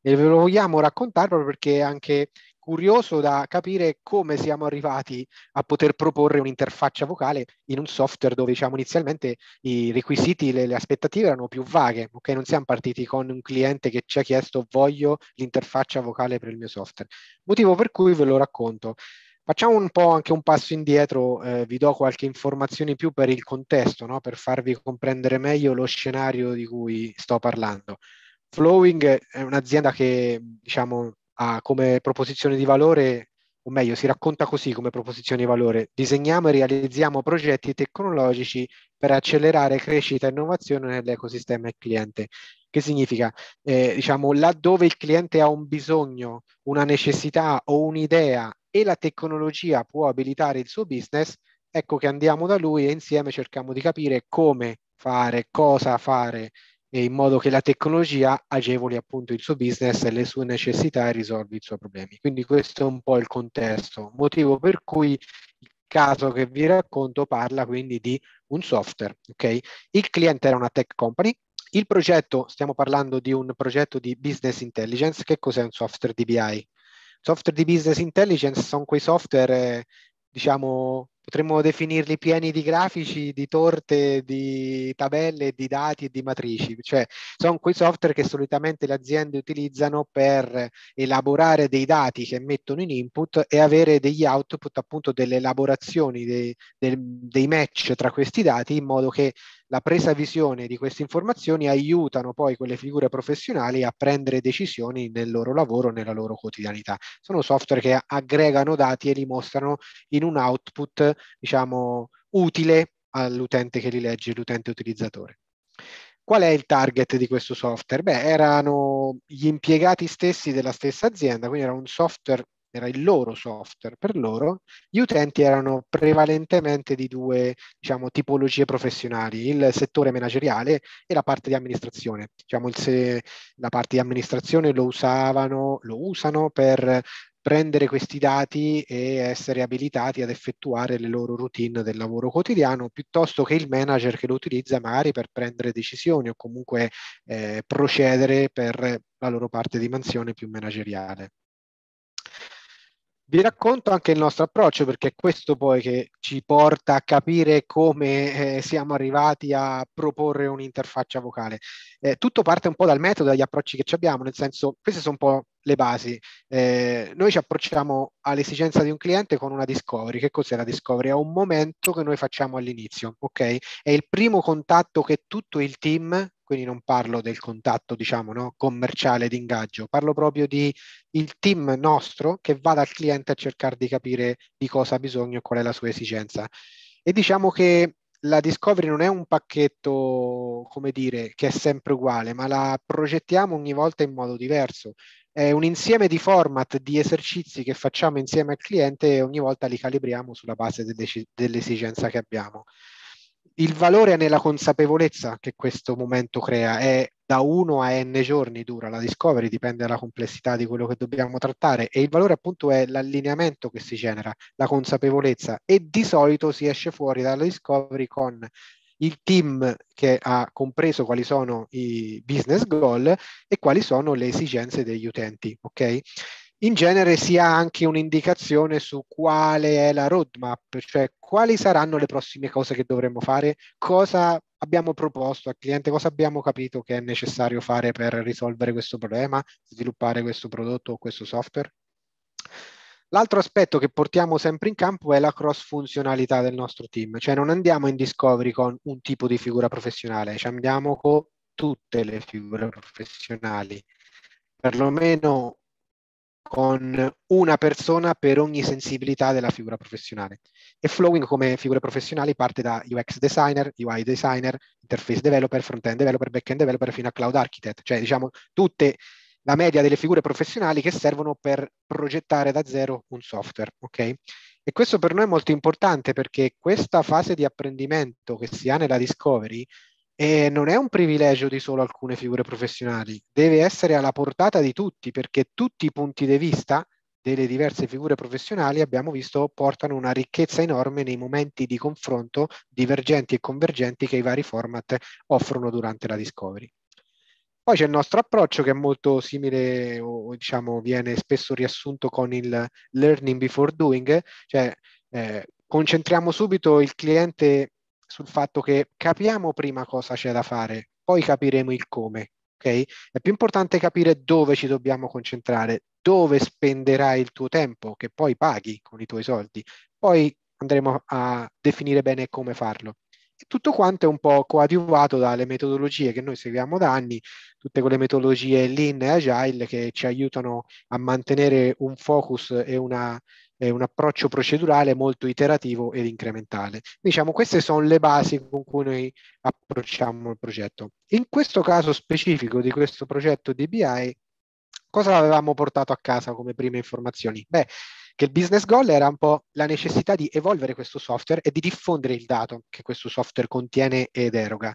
E ve lo vogliamo raccontare proprio perché anche curioso da capire come siamo arrivati a poter proporre un'interfaccia vocale in un software dove diciamo inizialmente i requisiti, le, le aspettative erano più vaghe, ok? Non siamo partiti con un cliente che ci ha chiesto voglio l'interfaccia vocale per il mio software, motivo per cui ve lo racconto. Facciamo un po' anche un passo indietro, eh, vi do qualche informazione in più per il contesto, no? per farvi comprendere meglio lo scenario di cui sto parlando. Flowing è un'azienda che diciamo, ha come proposizione di valore, o meglio, si racconta così come proposizione di valore, disegniamo e realizziamo progetti tecnologici per accelerare crescita e innovazione nell'ecosistema e cliente. Che significa? Eh, diciamo, laddove il cliente ha un bisogno, una necessità o un'idea e la tecnologia può abilitare il suo business, ecco che andiamo da lui e insieme cerchiamo di capire come fare, cosa fare in modo che la tecnologia agevoli appunto il suo business e le sue necessità e risolvi i suoi problemi. Quindi questo è un po' il contesto, motivo per cui il caso che vi racconto parla quindi di un software, ok? Il cliente era una tech company, il progetto, stiamo parlando di un progetto di business intelligence, che cos'è un software DBI? BI? Software di business intelligence sono quei software diciamo, potremmo definirli pieni di grafici, di torte, di tabelle, di dati e di matrici. Cioè, sono quei software che solitamente le aziende utilizzano per elaborare dei dati che mettono in input e avere degli output, appunto, delle elaborazioni, dei, dei match tra questi dati in modo che la presa visione di queste informazioni aiutano poi quelle figure professionali a prendere decisioni nel loro lavoro, nella loro quotidianità. Sono software che aggregano dati e li mostrano in un output, diciamo, utile all'utente che li legge, l'utente utilizzatore. Qual è il target di questo software? Beh, erano gli impiegati stessi della stessa azienda, quindi era un software era il loro software per loro, gli utenti erano prevalentemente di due diciamo, tipologie professionali, il settore manageriale e la parte di amministrazione. Diciamo, il, la parte di amministrazione lo usavano, lo usano per prendere questi dati e essere abilitati ad effettuare le loro routine del lavoro quotidiano, piuttosto che il manager che lo utilizza magari per prendere decisioni o comunque eh, procedere per la loro parte di mansione più manageriale. Vi racconto anche il nostro approccio perché è questo poi che ci porta a capire come eh, siamo arrivati a proporre un'interfaccia vocale. Eh, tutto parte un po' dal metodo, dagli approcci che abbiamo, nel senso queste sono un po' le basi. Eh, noi ci approcciamo all'esigenza di un cliente con una discovery. Che cos'è la discovery? È un momento che noi facciamo all'inizio, ok? È il primo contatto che tutto il team quindi non parlo del contatto diciamo no, commerciale di ingaggio, parlo proprio di il team nostro che va dal cliente a cercare di capire di cosa ha bisogno e qual è la sua esigenza. E diciamo che la discovery non è un pacchetto, come dire, che è sempre uguale, ma la progettiamo ogni volta in modo diverso. È un insieme di format, di esercizi che facciamo insieme al cliente e ogni volta li calibriamo sulla base dell'esigenza che abbiamo il valore è nella consapevolezza che questo momento crea, è da 1 a n giorni dura la discovery, dipende dalla complessità di quello che dobbiamo trattare e il valore appunto è l'allineamento che si genera, la consapevolezza e di solito si esce fuori dalla discovery con il team che ha compreso quali sono i business goal e quali sono le esigenze degli utenti, ok? in genere si ha anche un'indicazione su quale è la roadmap, cioè quali saranno le prossime cose che dovremmo fare, cosa abbiamo proposto al cliente, cosa abbiamo capito che è necessario fare per risolvere questo problema, sviluppare questo prodotto o questo software. L'altro aspetto che portiamo sempre in campo è la cross-funzionalità del nostro team, cioè non andiamo in discovery con un tipo di figura professionale, ci andiamo con tutte le figure professionali, perlomeno con una persona per ogni sensibilità della figura professionale. E Flowing come figure professionali parte da UX designer, UI designer, interface developer, front-end developer, back-end developer fino a cloud architect, cioè diciamo tutte la media delle figure professionali che servono per progettare da zero un software, ok? E questo per noi è molto importante perché questa fase di apprendimento che si ha nella discovery e non è un privilegio di solo alcune figure professionali, deve essere alla portata di tutti, perché tutti i punti di vista delle diverse figure professionali, abbiamo visto, portano una ricchezza enorme nei momenti di confronto divergenti e convergenti che i vari format offrono durante la Discovery. Poi c'è il nostro approccio che è molto simile o diciamo viene spesso riassunto con il learning before doing, cioè eh, concentriamo subito il cliente sul fatto che capiamo prima cosa c'è da fare, poi capiremo il come. Okay? È più importante capire dove ci dobbiamo concentrare, dove spenderai il tuo tempo, che poi paghi con i tuoi soldi. Poi andremo a definire bene come farlo. tutto quanto è un po' coadiuvato dalle metodologie che noi seguiamo da anni, tutte quelle metodologie lean e agile che ci aiutano a mantenere un focus e una eh, un approccio procedurale molto iterativo ed incrementale. Diciamo, queste sono le basi con cui noi approcciamo il progetto. In questo caso specifico di questo progetto DBI, cosa avevamo portato a casa come prime informazioni? Beh, che il business goal era un po' la necessità di evolvere questo software e di diffondere il dato che questo software contiene ed eroga.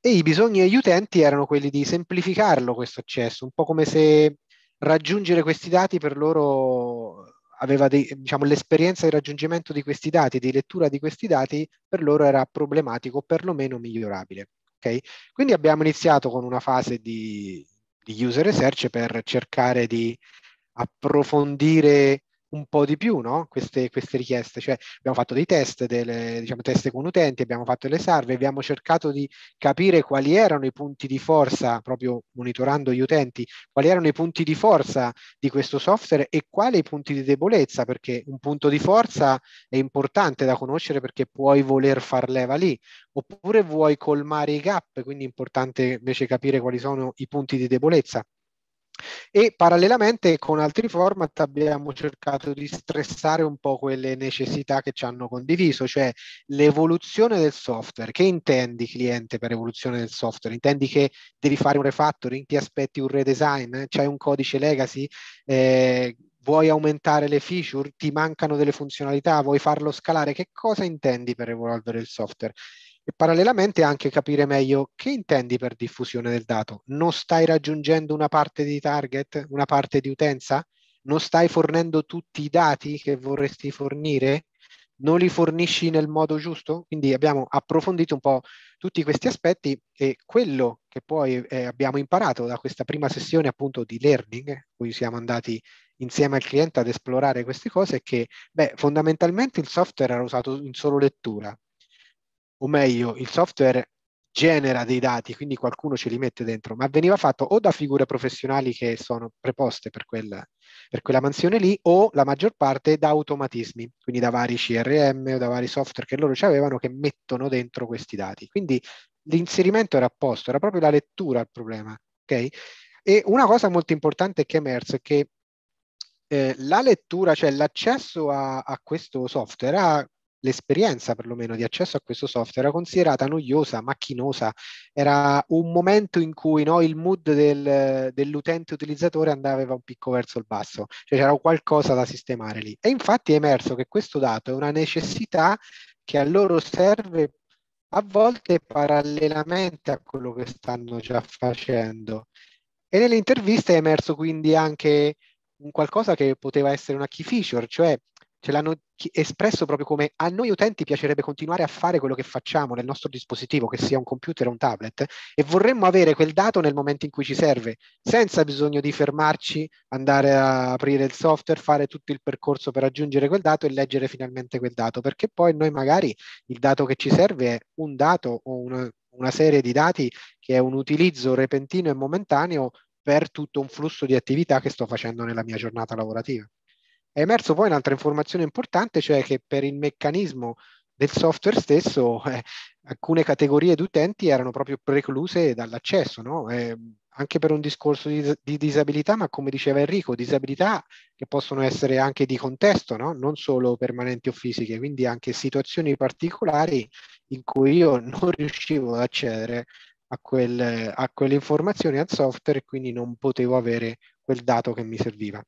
E i bisogni degli utenti erano quelli di semplificarlo questo accesso, un po' come se raggiungere questi dati per loro aveva dei, diciamo, l'esperienza di raggiungimento di questi dati, di lettura di questi dati, per loro era problematico o perlomeno migliorabile. Okay? Quindi abbiamo iniziato con una fase di, di user research per cercare di approfondire un po' di più no? queste, queste, richieste, cioè abbiamo fatto dei test, delle, diciamo, test con utenti, abbiamo fatto delle survey, abbiamo cercato di capire quali erano i punti di forza, proprio monitorando gli utenti, quali erano i punti di forza di questo software e quali i punti di debolezza, perché un punto di forza è importante da conoscere perché puoi voler far leva lì, oppure vuoi colmare i gap, quindi è importante invece capire quali sono i punti di debolezza. E parallelamente con altri format abbiamo cercato di stressare un po' quelle necessità che ci hanno condiviso, cioè l'evoluzione del software. Che intendi cliente per evoluzione del software? Intendi che devi fare un refactoring, ti aspetti un redesign, eh? c'hai un codice legacy? Eh, vuoi aumentare le feature, ti mancano delle funzionalità, vuoi farlo scalare, che cosa intendi per evolvere il software? e parallelamente anche capire meglio che intendi per diffusione del dato. Non stai raggiungendo una parte di target, una parte di utenza? Non stai fornendo tutti i dati che vorresti fornire? Non li fornisci nel modo giusto? Quindi abbiamo approfondito un po' tutti questi aspetti e quello che poi eh, abbiamo imparato da questa prima sessione appunto di learning, cui siamo andati insieme al cliente ad esplorare queste cose, è che beh, fondamentalmente il software era usato in solo lettura, o meglio il software genera dei dati, quindi qualcuno ce li mette dentro, ma veniva fatto o da figure professionali che sono preposte per quella, per quella mansione lì o la maggior parte da automatismi, quindi da vari CRM o da vari software che loro ci avevano che mettono dentro questi dati. Quindi l'inserimento era a posto, era proprio la lettura il problema. Okay? E una cosa molto importante che è emersa è che eh, la lettura, cioè l'accesso a, a questo software ha l'esperienza perlomeno di accesso a questo software era considerata noiosa, macchinosa, era un momento in cui no, il mood del, dell'utente utilizzatore andava un picco verso il basso, cioè c'era qualcosa da sistemare lì. E infatti è emerso che questo dato è una necessità che a loro serve a volte parallelamente a quello che stanno già facendo. E nelle interviste è emerso quindi anche un qualcosa che poteva essere una key feature, cioè ce l'hanno espresso proprio come a noi utenti piacerebbe continuare a fare quello che facciamo nel nostro dispositivo, che sia un computer o un tablet, e vorremmo avere quel dato nel momento in cui ci serve, senza bisogno di fermarci, andare a aprire il software, fare tutto il percorso per raggiungere quel dato e leggere finalmente quel dato, perché poi noi magari il dato che ci serve è un dato o una, una serie di dati che è un utilizzo repentino e momentaneo per tutto un flusso di attività che sto facendo nella mia giornata lavorativa. È emerso poi un'altra informazione importante, cioè che per il meccanismo del software stesso <laughs> eh, alcune categorie di utenti erano proprio precluse dall'accesso, no? eh, anche per un discorso di, di, disabilità, ma come diceva Enrico, disabilità che possono essere anche di contesto, no? non solo permanenti o fisiche, quindi anche situazioni particolari in cui io <laughs> non riuscivo ad accedere a, quel, a quell'informazione, al software, e quindi non potevo avere quel dato che mi serviva.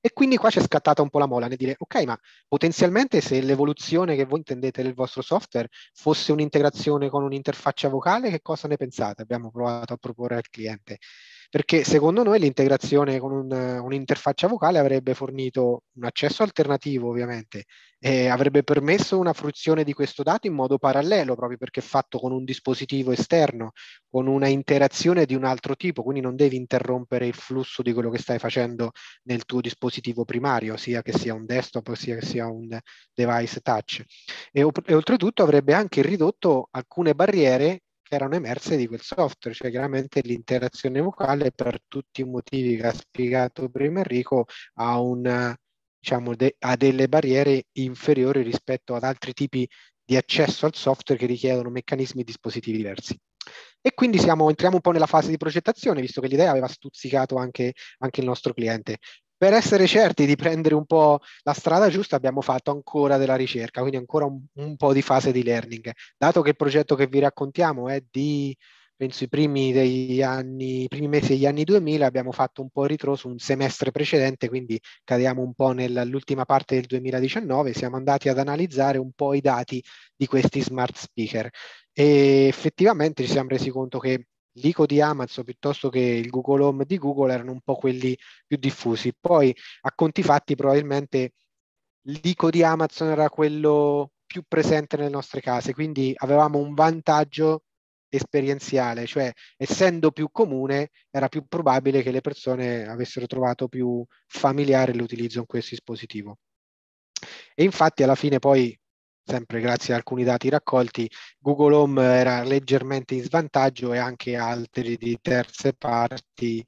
E quindi qua c'è scattata un po' la mola nel dire, ok, ma potenzialmente se l'evoluzione che voi intendete del vostro software fosse un'integrazione con un'interfaccia vocale, che cosa ne pensate? Abbiamo provato a proporre al cliente perché secondo noi l'integrazione con un, un'interfaccia vocale avrebbe fornito un accesso alternativo ovviamente e avrebbe permesso una fruizione di questo dato in modo parallelo proprio perché è fatto con un dispositivo esterno, con una interazione di un altro tipo, quindi non devi interrompere il flusso di quello che stai facendo nel tuo dispositivo primario, sia che sia un desktop sia che sia un device touch. E, e oltretutto avrebbe anche ridotto alcune barriere che erano emerse di quel software, cioè chiaramente l'interazione vocale per tutti i motivi che ha spiegato prima Enrico ha una diciamo de- ha delle barriere inferiori rispetto ad altri tipi di accesso al software che richiedono meccanismi e dispositivi diversi. E quindi siamo, entriamo un po' nella fase di progettazione, visto che l'idea aveva stuzzicato anche, anche il nostro cliente per essere certi di prendere un po' la strada giusta abbiamo fatto ancora della ricerca, quindi ancora un, un po' di fase di learning. Dato che il progetto che vi raccontiamo è di penso i primi, degli anni, i primi mesi degli anni 2000 abbiamo fatto un po' il ritro su un semestre precedente, quindi cadiamo un po' nell'ultima parte del 2019, siamo andati ad analizzare un po' i dati di questi smart speaker e effettivamente ci siamo resi conto che l'ICO di Amazon piuttosto che il Google Home di Google erano un po' quelli più diffusi. Poi a conti fatti probabilmente l'ICO di Amazon era quello più presente nelle nostre case, quindi avevamo un vantaggio esperienziale, cioè essendo più comune era più probabile che le persone avessero trovato più familiare l'utilizzo in questo dispositivo. E infatti alla fine poi sempre grazie a alcuni dati raccolti, Google Home era leggermente in svantaggio e anche altri di terze parti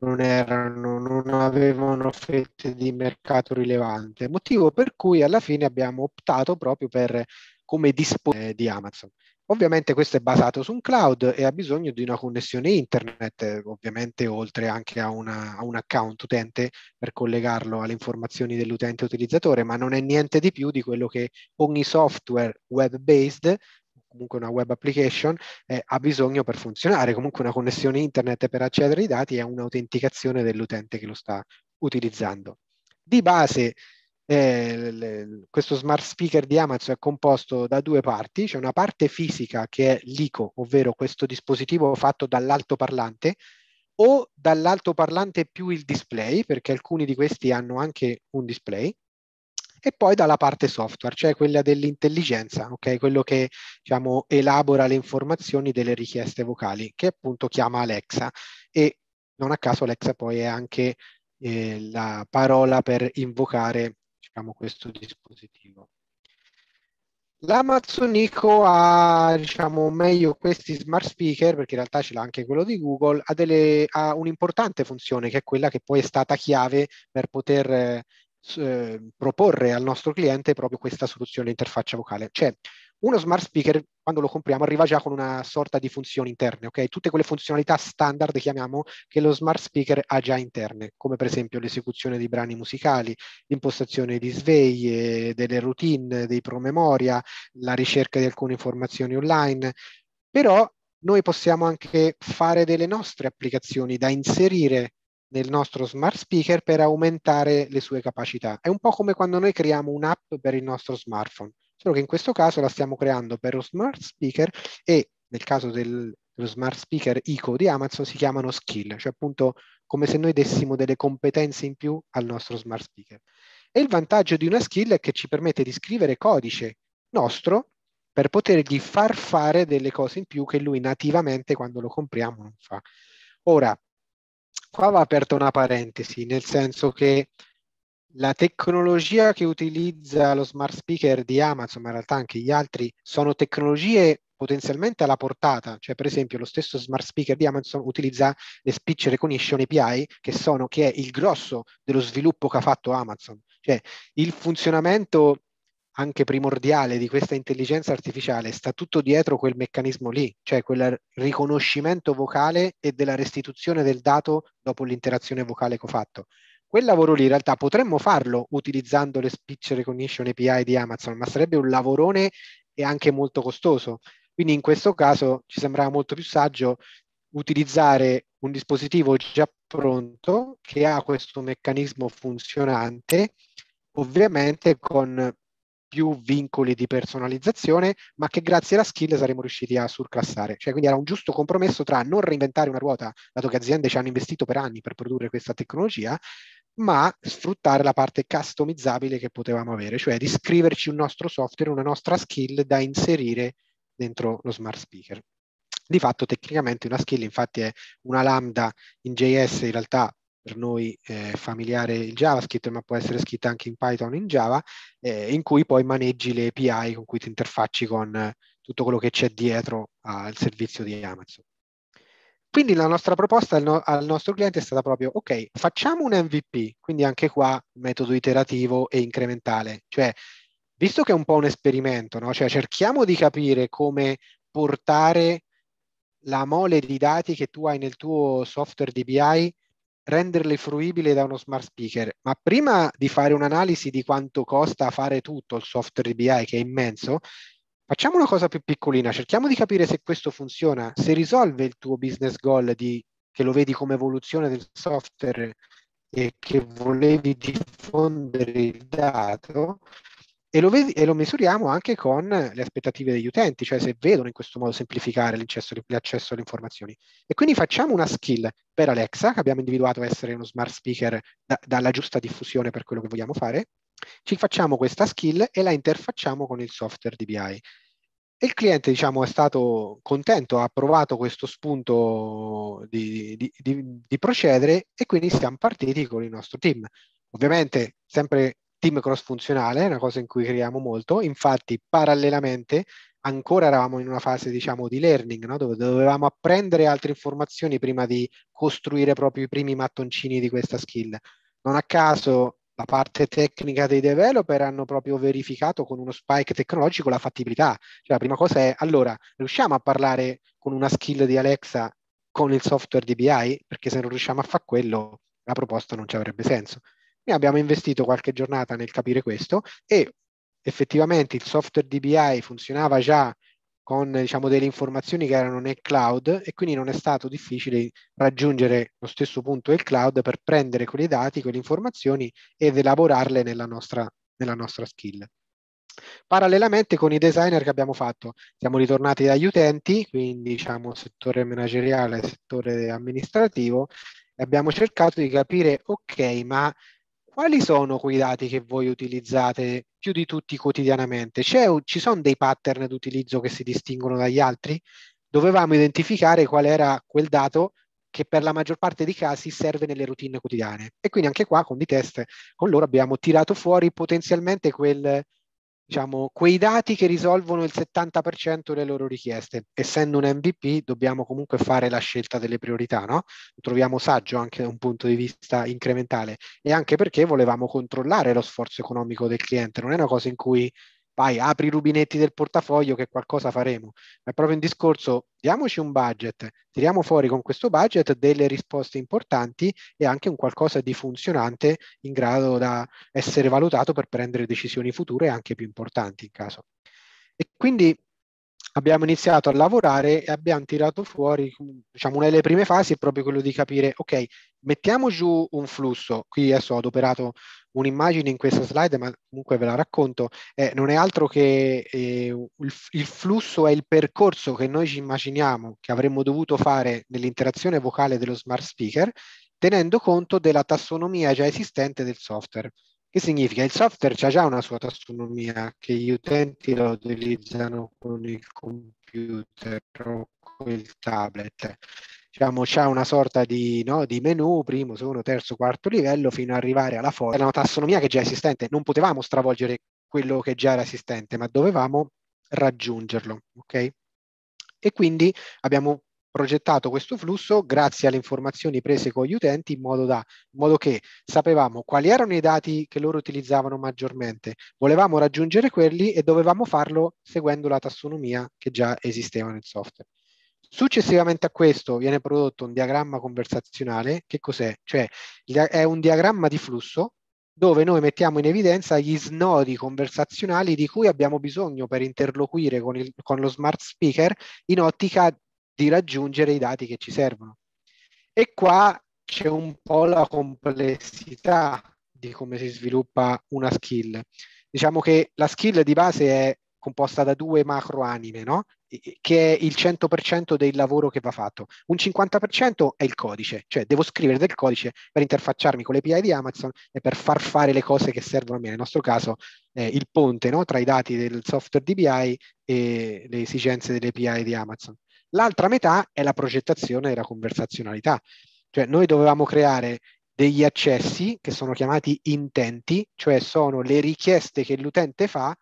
non, erano, non avevano fette di mercato rilevante, motivo per cui alla fine abbiamo optato proprio per come disponere di Amazon. Ovviamente questo è basato su un cloud e ha bisogno di una connessione internet, ovviamente oltre anche a, una, a un account utente per collegarlo alle informazioni dell'utente utilizzatore, ma non è niente di più di quello che ogni software web-based comunque una web application eh, ha bisogno per funzionare, comunque una connessione internet per accedere ai dati è un'autenticazione dell'utente che lo sta utilizzando. Di base eh, le, questo smart speaker di Amazon è composto da due parti, c'è una parte fisica che è l'ICO, ovvero questo dispositivo fatto dall'altoparlante o dall'altoparlante più il display, perché alcuni di questi hanno anche un display, e poi dalla parte software, cioè quella dell'intelligenza, okay? quello che diciamo, elabora le informazioni delle richieste vocali, che appunto chiama Alexa. E non a caso Alexa poi è anche eh, la parola per invocare diciamo, questo dispositivo. L'Amazon Echo ha, diciamo, meglio questi smart speaker, perché in realtà ce l'ha anche quello di Google, ha, delle, ha un'importante funzione che è quella che poi è stata chiave per poter eh, eh proporre al nostro cliente proprio questa soluzione interfaccia vocale. Cioè, uno smart speaker, quando lo compriamo, arriva già con una sorta di funzioni interne, ok? Tutte quelle funzionalità standard, chiamiamo, che lo smart speaker ha già interne, come per esempio l'esecuzione di brani musicali, l'impostazione di sveglie, delle routine, dei promemoria, la ricerca di alcune informazioni online. Però noi possiamo anche fare delle nostre applicazioni da inserire nel nostro smart speaker per aumentare le sue capacità. È un po' come quando noi creiamo un'app per il nostro smartphone solo che in questo caso la stiamo creando per lo smart speaker e nel caso dello smart speaker ICO di Amazon si chiamano skill, cioè appunto come se noi dessimo delle competenze in più al nostro smart speaker. E il vantaggio di una skill è che ci permette di scrivere codice nostro per potergli far fare delle cose in più che lui nativamente quando lo compriamo non fa. Ora, qua va aperta una parentesi, nel senso che la tecnologia che utilizza lo smart speaker di Amazon, ma in realtà anche gli altri, sono tecnologie potenzialmente alla portata, cioè per esempio lo stesso smart speaker di Amazon utilizza le speech recognition API che, sono, che è il grosso dello sviluppo che ha fatto Amazon, cioè il funzionamento anche primordiale di questa intelligenza artificiale sta tutto dietro quel meccanismo lì, cioè quel riconoscimento vocale e della restituzione del dato dopo l'interazione vocale che ho fatto quel lavoro lì in realtà potremmo farlo utilizzando le speech recognition API di Amazon, ma sarebbe un lavorone e anche molto costoso. Quindi in questo caso ci sembrava molto più saggio utilizzare un dispositivo già pronto che ha questo meccanismo funzionante, ovviamente con più vincoli di personalizzazione, ma che grazie alla skill saremmo riusciti a surclassare. Cioè, quindi era un giusto compromesso tra non reinventare una ruota, dato che aziende ci hanno investito per anni per produrre questa tecnologia, ma sfruttare la parte customizzabile che potevamo avere, cioè di scriverci un nostro software, una nostra skill da inserire dentro lo smart speaker. Di fatto tecnicamente una skill infatti è una lambda in JS in realtà per noi eh, familiare il JavaScript, ma può essere scritta anche in Python o in Java, eh, in cui poi maneggi le API con cui ti interfacci con eh, tutto quello che c'è dietro al servizio di Amazon. Quindi la nostra proposta al, no al, nostro cliente è stata proprio, ok, facciamo un MVP, quindi anche qua metodo iterativo e incrementale, cioè visto che è un po' un esperimento, no? cioè, cerchiamo di capire come portare la mole di dati che tu hai nel tuo software DBI renderle fruibili da uno smart speaker, ma prima di fare un'analisi di quanto costa fare tutto il software di BI che è immenso, facciamo una cosa più piccolina, cerchiamo di capire se questo funziona, se risolve il tuo business goal di, che lo vedi come evoluzione del software e che volevi diffondere il dato e lo, mes- e lo, misuriamo anche con le aspettative degli utenti, cioè se vedono in questo modo semplificare l'accesso, l'accesso alle informazioni. E quindi facciamo una skill per Alexa, che abbiamo individuato essere uno smart speaker da- dalla giusta diffusione per quello che vogliamo fare, ci facciamo questa skill e la interfacciamo con il software DBI. E il cliente, diciamo, è stato contento, ha approvato questo spunto di, di, di, di procedere e quindi siamo partiti con il nostro team. Ovviamente sempre team cross funzionale, è una cosa in cui creiamo molto, infatti parallelamente ancora eravamo in una fase diciamo di learning, no? dove dovevamo apprendere altre informazioni prima di costruire proprio i primi mattoncini di questa skill. Non a caso la parte tecnica dei developer hanno proprio verificato con uno spike tecnologico la fattibilità. Cioè, la prima cosa è, allora, riusciamo a parlare con una skill di Alexa con il software DBI? Perché se non riusciamo a fare quello, la proposta non ci avrebbe senso. Ne abbiamo investito qualche giornata nel capire questo e effettivamente il software DBI funzionava già con diciamo, delle informazioni che erano nel cloud e quindi non è stato difficile raggiungere lo stesso punto del cloud per prendere quei dati, quelle informazioni ed elaborarle nella nostra, nella nostra skill. Parallelamente con i designer che abbiamo fatto, siamo ritornati dagli utenti, quindi diciamo settore manageriale, settore amministrativo, e abbiamo cercato di capire, ok, ma quali sono quei dati che voi utilizzate più di tutti quotidianamente? Un, ci sono dei pattern d'utilizzo che si distinguono dagli altri? Dovevamo identificare qual era quel dato che per la maggior parte dei casi serve nelle routine quotidiane. E quindi anche qua con di test, con loro abbiamo tirato fuori potenzialmente quel, diciamo, quei dati che risolvono il 70% delle loro richieste. Essendo un MVP dobbiamo comunque fare la scelta delle priorità, no? Lo troviamo saggio anche da un punto di vista incrementale e anche perché volevamo controllare lo sforzo economico del cliente, non è una cosa in cui vai, apri i rubinetti del portafoglio che qualcosa faremo, ma è proprio un discorso, diamoci un budget, tiriamo fuori con questo budget delle risposte importanti e anche un qualcosa di funzionante in grado da essere valutato per prendere decisioni future anche più importanti in caso. E quindi abbiamo iniziato a lavorare e abbiamo tirato fuori, diciamo, una delle prime fasi è proprio quello di capire, ok, mettiamo giù un flusso, qui adesso ho adoperato un'immagine in questa slide, ma comunque ve la racconto, eh, non è altro che eh, il, il, flusso è il percorso che noi ci immaginiamo che avremmo dovuto fare nell'interazione vocale dello smart speaker, tenendo conto della tassonomia già esistente del software. Che significa? Il software ha già una sua tassonomia che gli utenti lo utilizzano con il computer o con il tablet. Diciamo, c'è una sorta di, no, di menu, primo, secondo, terzo, quarto livello, fino ad arrivare alla forza. Era una tassonomia che già esistente, non potevamo stravolgere quello che già era esistente, ma dovevamo raggiungerlo, ok? E quindi abbiamo progettato questo flusso grazie alle informazioni prese con gli utenti in modo, da, in modo, che sapevamo quali erano i dati che loro utilizzavano maggiormente, volevamo raggiungere quelli e dovevamo farlo seguendo la tassonomia che già esisteva nel software. Successivamente a questo viene prodotto un diagramma conversazionale, che cos'è? Cioè è un diagramma di flusso dove noi mettiamo in evidenza gli snodi conversazionali di cui abbiamo bisogno per interloquire con, il, con lo smart speaker in ottica di raggiungere i dati che ci servono. E qua c'è un po' la complessità di come si sviluppa una skill. Diciamo che la skill di base è composta da due macro anime, no? che è il 100% del lavoro che va fatto. Un 50% è il codice, cioè devo scrivere del codice per interfacciarmi con le API di Amazon e per far fare le cose che servono a me. Nel nostro caso eh, il ponte no? tra i dati del software DBI e le esigenze delle API di Amazon. L'altra metà è la progettazione della conversazionalità, cioè noi dovevamo creare degli accessi che sono chiamati intenti, cioè sono le richieste che l'utente fa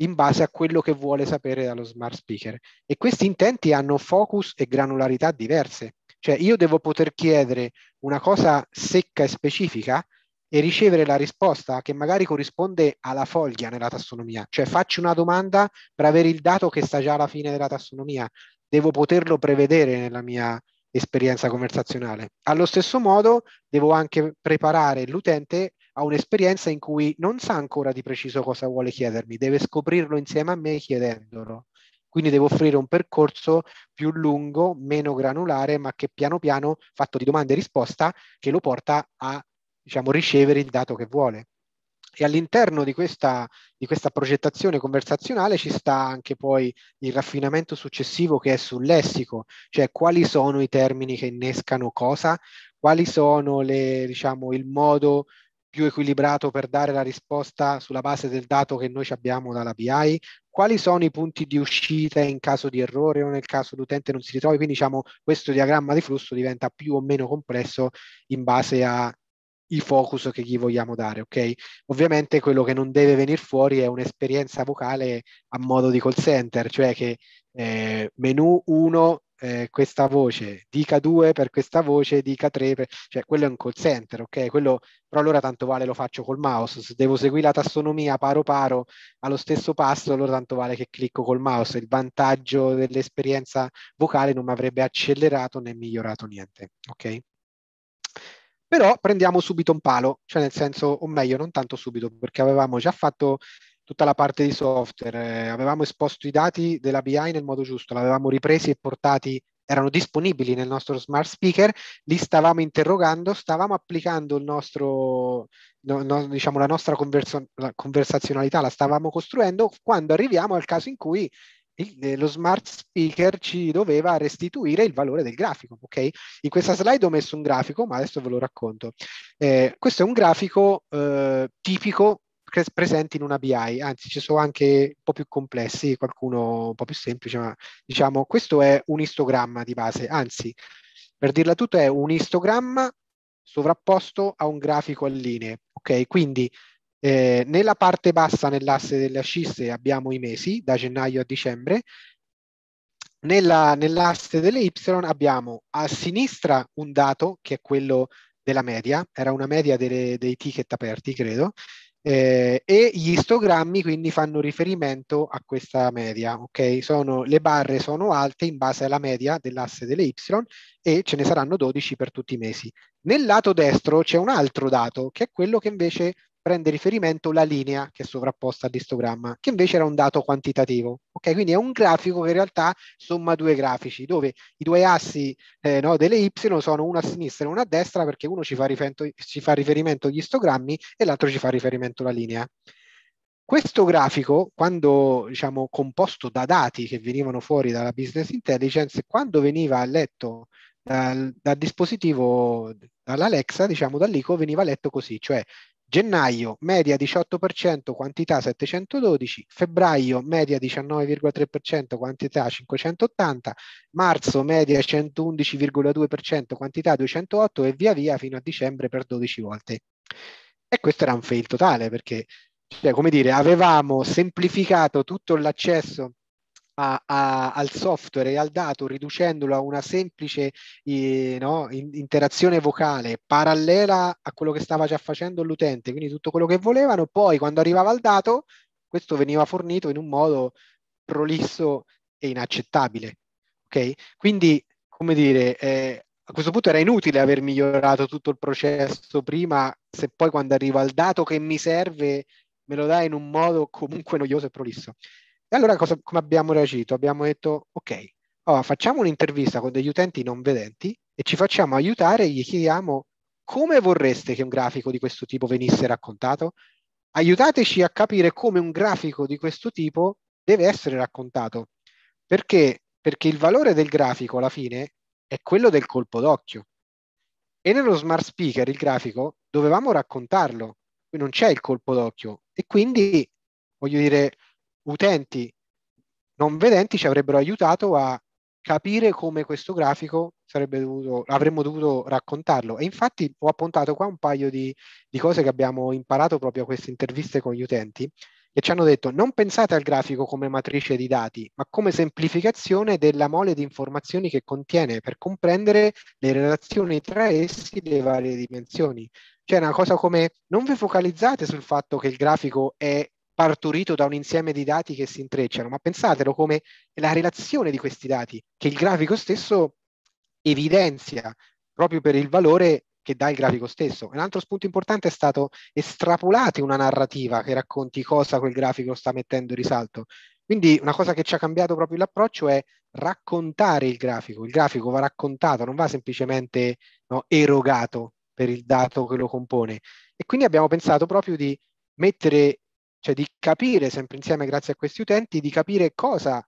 in base a quello che vuole sapere dallo smart speaker. E questi intenti hanno focus e granularità diverse. Cioè io devo poter chiedere una cosa secca e specifica e ricevere la risposta che magari corrisponde alla foglia nella tassonomia. Cioè faccio una domanda per avere il dato che sta già alla fine della tassonomia devo poterlo prevedere nella mia esperienza conversazionale. Allo stesso modo devo anche preparare l'utente a un'esperienza in cui non sa ancora di preciso cosa vuole chiedermi, deve scoprirlo insieme a me chiedendolo. Quindi devo offrire un percorso più lungo, meno granulare, ma che piano piano, fatto di domande e risposta, che lo porta a diciamo, ricevere il dato che vuole. E all'interno di questa, di questa progettazione conversazionale ci sta anche poi il raffinamento successivo che è sul lessico, cioè quali sono i termini che innescano cosa, quali sono le, diciamo, il modo più equilibrato per dare la risposta sulla base del dato che noi abbiamo dalla BI, quali sono i punti di uscita in caso di errore o nel caso l'utente non si ritrovi, quindi diciamo questo diagramma di flusso diventa più o meno complesso in base a i focus che gli vogliamo dare, ok? Ovviamente quello che non deve venire fuori è un'esperienza vocale a modo di call center, cioè che eh, menu 1 eh, questa voce, dica 2 per questa voce, dica 3 per... cioè quello è un call center, ok? Quello però allora tanto vale lo faccio col mouse, se devo seguire la tassonomia paro paro allo stesso passo, allora tanto vale che clicco col mouse, il vantaggio dell'esperienza vocale non mi avrebbe accelerato né migliorato niente, ok? però prendiamo subito un palo, cioè nel senso, o meglio, non tanto subito, perché avevamo già fatto tutta la parte di software, eh, avevamo esposto i dati della BI nel modo giusto, l'avevamo ripresi e portati erano disponibili nel nostro smart speaker, li stavamo interrogando, stavamo applicando il nostro, no, no, diciamo, la nostra converso- la conversazionalità, la stavamo costruendo quando arriviamo al caso in cui il, eh, lo smart speaker ci doveva restituire il valore del grafico. Okay? In questa slide ho messo un grafico, ma adesso ve lo racconto. Eh, questo è un grafico eh, tipico presente in una BI, anzi ci sono anche un po' più complessi, qualcuno un po' più semplice, ma diciamo questo è un istogramma di base, anzi per dirla tutta è un istogramma sovrapposto a un grafico a linee, ok? Quindi eh, nella parte bassa, nell'asse delle asciste, abbiamo i mesi, da gennaio a dicembre. Nella, nell'asse delle y abbiamo a sinistra un dato, che è quello della media, era una media delle, dei ticket aperti, credo, eh, e gli istogrammi quindi fanno riferimento a questa media, ok? Sono, le barre sono alte in base alla media dell'asse delle y e ce ne saranno 12 per tutti i mesi. Nel lato destro c'è un altro dato che è quello che invece prende riferimento la linea che è sovrapposta all'istogramma, che invece era un dato quantitativo. Ok, quindi è un grafico che in realtà somma due grafici, dove i due assi eh, no, delle y sono uno a sinistra e uno a destra, perché uno ci fa, ci fa riferimento agli istogrammi e l'altro ci fa riferimento alla linea. Questo grafico, quando diciamo, composto da dati che venivano fuori dalla business intelligence, quando veniva letto dal, dal dispositivo, dall'Alexa, diciamo dall'ICO, veniva letto così, cioè Gennaio media 18% quantità 712, febbraio media 19,3% quantità 580, marzo media 111,2% quantità 208 e via via fino a dicembre per 12 volte. E questo era un fail totale perché, cioè, come dire, avevamo semplificato tutto l'accesso a, a, al software e al dato riducendolo a una semplice eh, no, in, interazione vocale parallela a quello che stava già facendo l'utente, quindi tutto quello che volevano, poi quando arrivava al dato questo veniva fornito in un modo prolisso e inaccettabile. Okay? Quindi, come dire, eh, a questo punto era inutile aver migliorato tutto il processo prima, se poi quando arriva al dato che mi serve me lo dà in un modo comunque noioso e prolisso. E allora cosa, come abbiamo reagito? Abbiamo detto, ok, allora facciamo un'intervista con degli utenti non vedenti e ci facciamo aiutare e gli chiediamo come vorreste che un grafico di questo tipo venisse raccontato? Aiutateci a capire come un grafico di questo tipo deve essere raccontato. Perché? Perché il valore del grafico alla fine è quello del colpo d'occhio. E nello smart speaker il grafico dovevamo raccontarlo, qui non c'è il colpo d'occhio. E quindi, voglio dire, utenti non vedenti ci avrebbero aiutato a capire come questo grafico dovuto, avremmo dovuto raccontarlo. E infatti ho appuntato qua un paio di, di cose che abbiamo imparato proprio a queste interviste con gli utenti, che ci hanno detto non pensate al grafico come matrice di dati, ma come semplificazione della mole di informazioni che contiene per comprendere le relazioni tra essi le varie dimensioni. Cioè una cosa come non vi focalizzate sul fatto che il grafico è partorito da un insieme di dati che si intrecciano, ma pensatelo come la relazione di questi dati che il grafico stesso evidenzia proprio per il valore che dà il grafico stesso. Un altro spunto importante è stato estrapolare una narrativa che racconti cosa quel grafico sta mettendo in risalto. Quindi una cosa che ci ha cambiato proprio l'approccio è raccontare il grafico. Il grafico va raccontato, non va semplicemente no, erogato per il dato che lo compone. E quindi abbiamo pensato proprio di mettere cioè di capire sempre insieme grazie a questi utenti, di capire cosa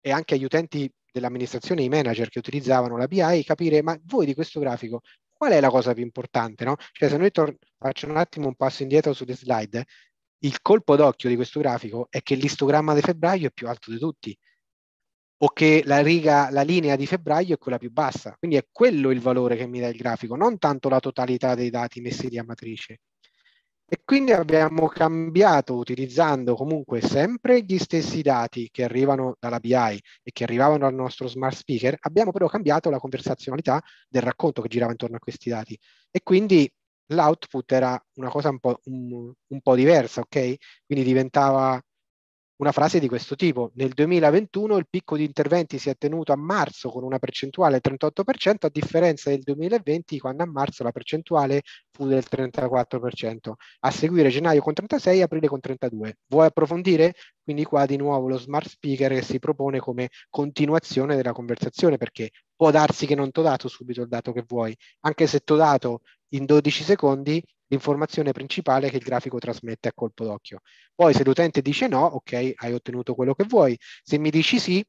e anche agli utenti dell'amministrazione, i manager che utilizzavano la BI, capire ma voi di questo grafico qual è la cosa più importante? No? Cioè se noi tor- faccio un attimo un passo indietro sulle slide, il colpo d'occhio di questo grafico è che l'istogramma di febbraio è più alto di tutti o che la, riga, la linea di febbraio è quella più bassa. Quindi è quello il valore che mi dà il grafico, non tanto la totalità dei dati messi lì a matrice. E quindi abbiamo cambiato utilizzando comunque sempre gli stessi dati che arrivano dalla BI e che arrivavano dal nostro smart speaker, abbiamo però cambiato la conversazionalità del racconto che girava intorno a questi dati. E quindi l'output era una cosa un po', un, un po diversa, ok? Quindi diventava una frase di questo tipo. Nel 2021 il picco di interventi si è tenuto a marzo con una percentuale del 38%, a differenza del 2020 quando a marzo la percentuale fu del 34%. A seguire gennaio con 36, aprile con 32. Vuoi approfondire? Quindi qua di nuovo lo smart speaker che si propone come continuazione della conversazione perché può darsi che non ti ho dato subito il dato che vuoi, anche se ti ho dato in 12 secondi l'informazione principale che il grafico trasmette a colpo d'occhio. Poi se l'utente dice no, ok, hai ottenuto quello che vuoi. Se mi dici sì,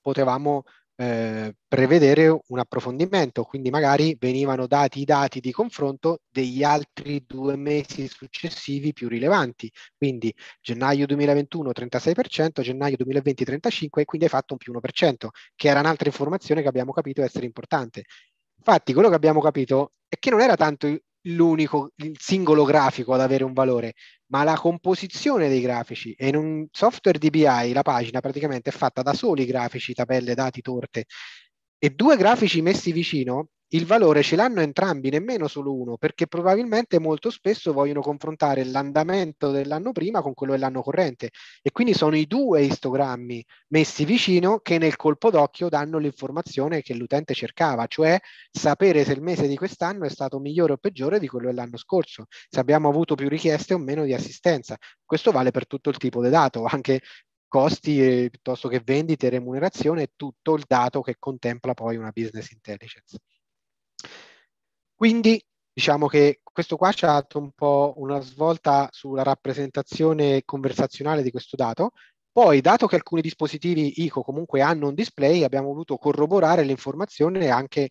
potevamo eh, prevedere un approfondimento, quindi magari venivano dati i dati di confronto degli altri due mesi successivi più rilevanti, quindi gennaio 2021 36%, gennaio 2020 35% e quindi hai fatto un più 1%, che era un'altra informazione che abbiamo capito essere importante. Infatti quello che abbiamo capito è che non era tanto l'unico, il singolo grafico ad avere un valore, ma la composizione dei grafici. E in un software DBI la pagina praticamente è fatta da soli grafici, tabelle, dati, torte. E due grafici messi vicino il valore ce l'hanno entrambi, nemmeno solo uno, perché probabilmente molto spesso vogliono confrontare l'andamento dell'anno prima con quello dell'anno corrente e quindi sono i due istogrammi messi vicino che nel colpo d'occhio danno l'informazione che l'utente cercava, cioè sapere se il mese di quest'anno è stato migliore o peggiore di quello dell'anno scorso, se abbiamo avuto più richieste o meno di assistenza. Questo vale per tutto il tipo di dato, anche costi eh, piuttosto che vendite, remunerazione, tutto il dato che contempla poi una business intelligence. Quindi diciamo che questo qua ci ha dato un po' una svolta sulla rappresentazione conversazionale di questo dato. Poi, dato che alcuni dispositivi ICO comunque hanno un display, abbiamo voluto corroborare l'informazione anche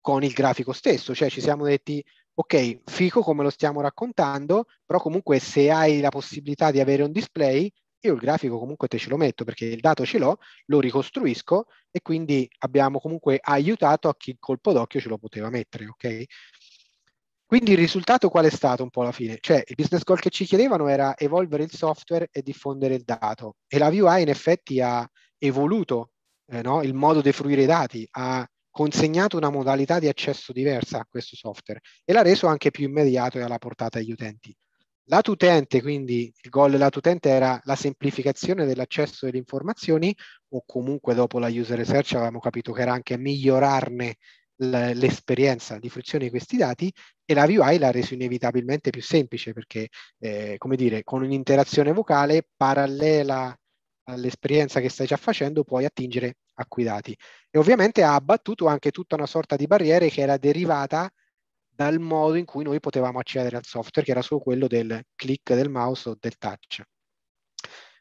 con il grafico stesso, cioè ci siamo detti ok, fico come lo stiamo raccontando, però comunque se hai la possibilità di avere un display, io il grafico comunque te ce lo metto perché il dato ce l'ho, lo ricostruisco e quindi abbiamo comunque aiutato a chi colpo d'occhio ce lo poteva mettere, ok? Quindi il risultato qual è stato un po' alla fine? Cioè il business goal che ci chiedevano era evolvere il software e diffondere il dato e la VUI in effetti ha evoluto eh, no? il modo di fruire i dati, ha consegnato una modalità di accesso diversa a questo software e l'ha reso anche più immediato e alla portata agli utenti. Lato utente, quindi il goal lato utente era la semplificazione dell'accesso delle informazioni o comunque dopo la user research avevamo capito che era anche migliorarne l'esperienza di fruizione di questi dati e la VUI l'ha reso inevitabilmente più semplice perché, eh, come dire, con un'interazione vocale parallela all'esperienza che stai già facendo puoi attingere a quei dati. E ovviamente ha abbattuto anche tutta una sorta di barriere che era derivata dal modo in cui noi potevamo accedere al software, che era solo quello del click del mouse o del touch.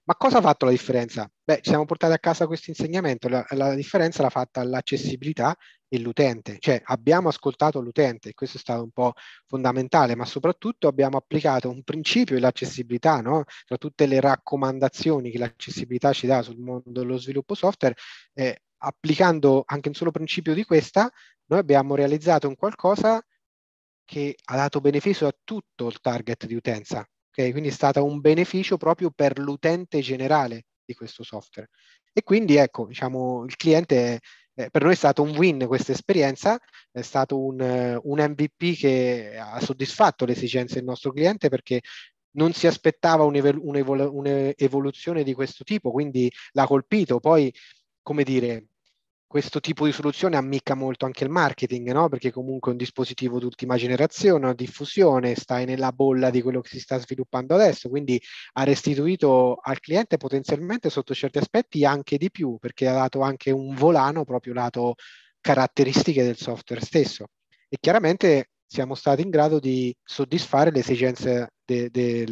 Ma cosa ha fatto la differenza? Beh, ci siamo portati a casa questo insegnamento, la, la differenza l'ha fatta l'accessibilità e l'utente, cioè abbiamo ascoltato l'utente, questo è stato un po' fondamentale, ma soprattutto abbiamo applicato un principio dell'accessibilità, no? tra tutte le raccomandazioni che l'accessibilità ci dà sul mondo dello sviluppo software, eh, applicando anche un solo principio di questa, noi abbiamo realizzato un qualcosa che ha dato beneficio a tutto il target di utenza, okay? quindi è stato un beneficio proprio per l'utente generale di questo software. E quindi ecco, diciamo, il cliente eh, per noi è stato un win questa esperienza, è stato un, un MVP che ha soddisfatto le esigenze del nostro cliente perché non si aspettava un'evol- un'evol- un'evoluzione di questo tipo, quindi l'ha colpito. Poi, come dire, questo tipo di soluzione ammicca molto anche il marketing, no? perché comunque è un dispositivo d'ultima generazione, una diffusione, stai nella bolla di quello che si sta sviluppando adesso, quindi ha restituito al cliente potenzialmente sotto certi aspetti anche di più, perché ha dato anche un volano proprio lato caratteristiche del software stesso. E chiaramente siamo stati in grado di soddisfare le esigenze de, de,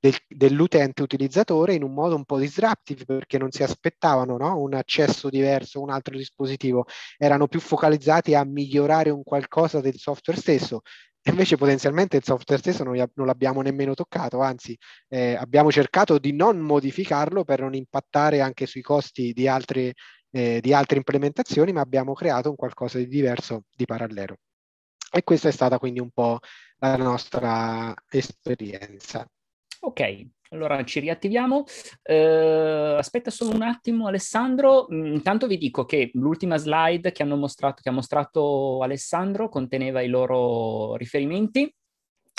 de, dell'utente utilizzatore in un modo un po' disruptive perché non si aspettavano no? un accesso diverso, un altro dispositivo, erano più focalizzati a migliorare un qualcosa del software stesso. Invece potenzialmente il software stesso non, non l'abbiamo nemmeno toccato, anzi eh, abbiamo cercato di non modificarlo per non impattare anche sui costi di altre, eh, di altre implementazioni, ma abbiamo creato un qualcosa di diverso, di parallelo. E questa è stata quindi un po' la nostra esperienza. Ok, allora ci riattiviamo. Eh, aspetta solo un attimo, Alessandro. Mm, intanto vi dico che l'ultima slide che, mostrato, che ha mostrato Alessandro conteneva i loro riferimenti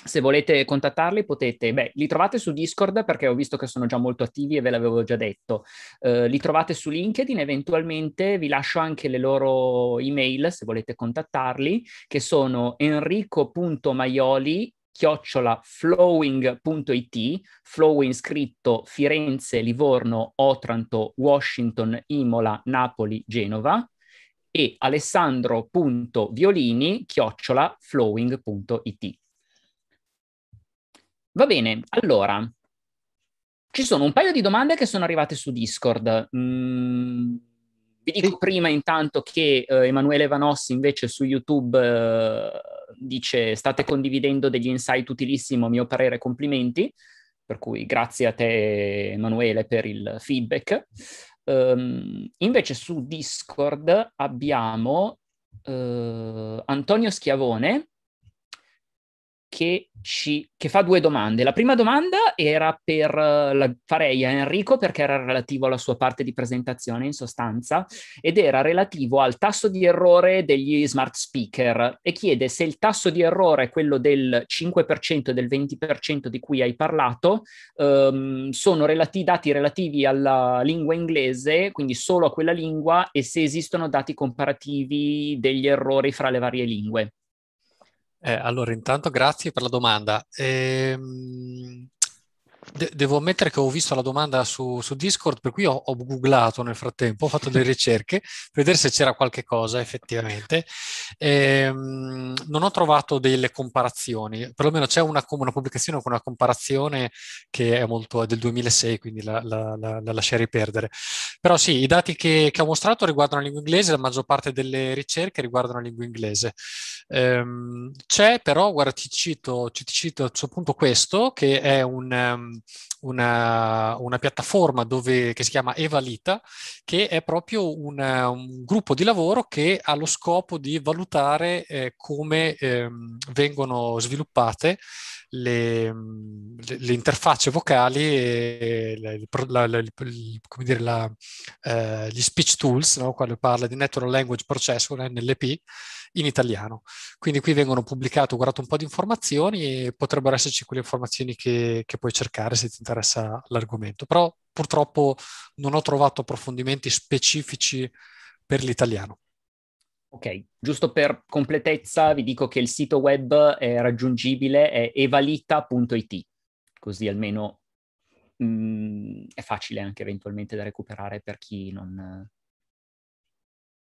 se volete contattarli potete, beh, li trovate su Discord perché ho visto che sono già molto attivi e ve l'avevo già detto. Uh, li trovate su LinkedIn, eventualmente vi lascio anche le loro email se volete contattarli, che sono enrico.maioli chiocciola flowing.it, flowing scritto Firenze, Livorno, Otranto, Washington, Imola, Napoli, Genova e alessandro.violini chiocciola flowing.it. Va bene, allora, ci sono un paio di domande che sono arrivate su Discord. Mm, vi dico sì. prima intanto che eh, Emanuele Vanossi invece su YouTube eh, dice state condividendo degli insight utilissimo, a mio parere complimenti, per cui grazie a te Emanuele per il feedback. Um, invece su Discord abbiamo eh, Antonio Schiavone che, ci, che fa due domande. La prima domanda era per eh, la, farei a Enrico perché era relativo alla sua parte di presentazione in sostanza ed era relativo al tasso di errore degli smart speaker e chiede se il tasso di errore, quello del 5% e del 20% di cui hai parlato, ehm, sono relati, dati relativi alla lingua inglese, quindi solo a quella lingua e se esistono dati comparativi degli errori fra le varie lingue. Eh, allora, intanto grazie per la domanda. Ehm, de- devo ammettere che ho visto la domanda su, su Discord, per cui ho, ho, googlato nel frattempo, ho fatto delle ricerche per vedere se c'era qualche cosa effettivamente. Ehm, non ho trovato delle comparazioni, perlomeno c'è una, una, pubblicazione con una comparazione che è, molto, è del 2006, quindi la, la, la, la, lascerei perdere. Però sì, i dati che, che, ho mostrato riguardano la lingua inglese, la maggior parte delle ricerche riguardano la lingua inglese. Ehm, c'è però, guarda, ti cito, ti cito a questo punto questo, che è un... Um, una, una piattaforma dove, che si chiama Evalita, che è proprio una, un gruppo di lavoro che ha lo scopo di valutare eh, come ehm, vengono sviluppate le, le, le, interfacce vocali e la, la, dire, la, eh, gli speech tools, no? quando parla di Natural Language Processing, NLP, in italiano. Quindi qui vengono pubblicate, ho guardato un po' di informazioni e potrebbero esserci quelle informazioni che, che puoi cercare se ti interessa l'argomento. Però purtroppo non ho trovato approfondimenti specifici per l'italiano. Ok, giusto per completezza vi dico che il sito web è raggiungibile, è evalita.it, così almeno mh, mm, è facile anche eventualmente da recuperare per chi non,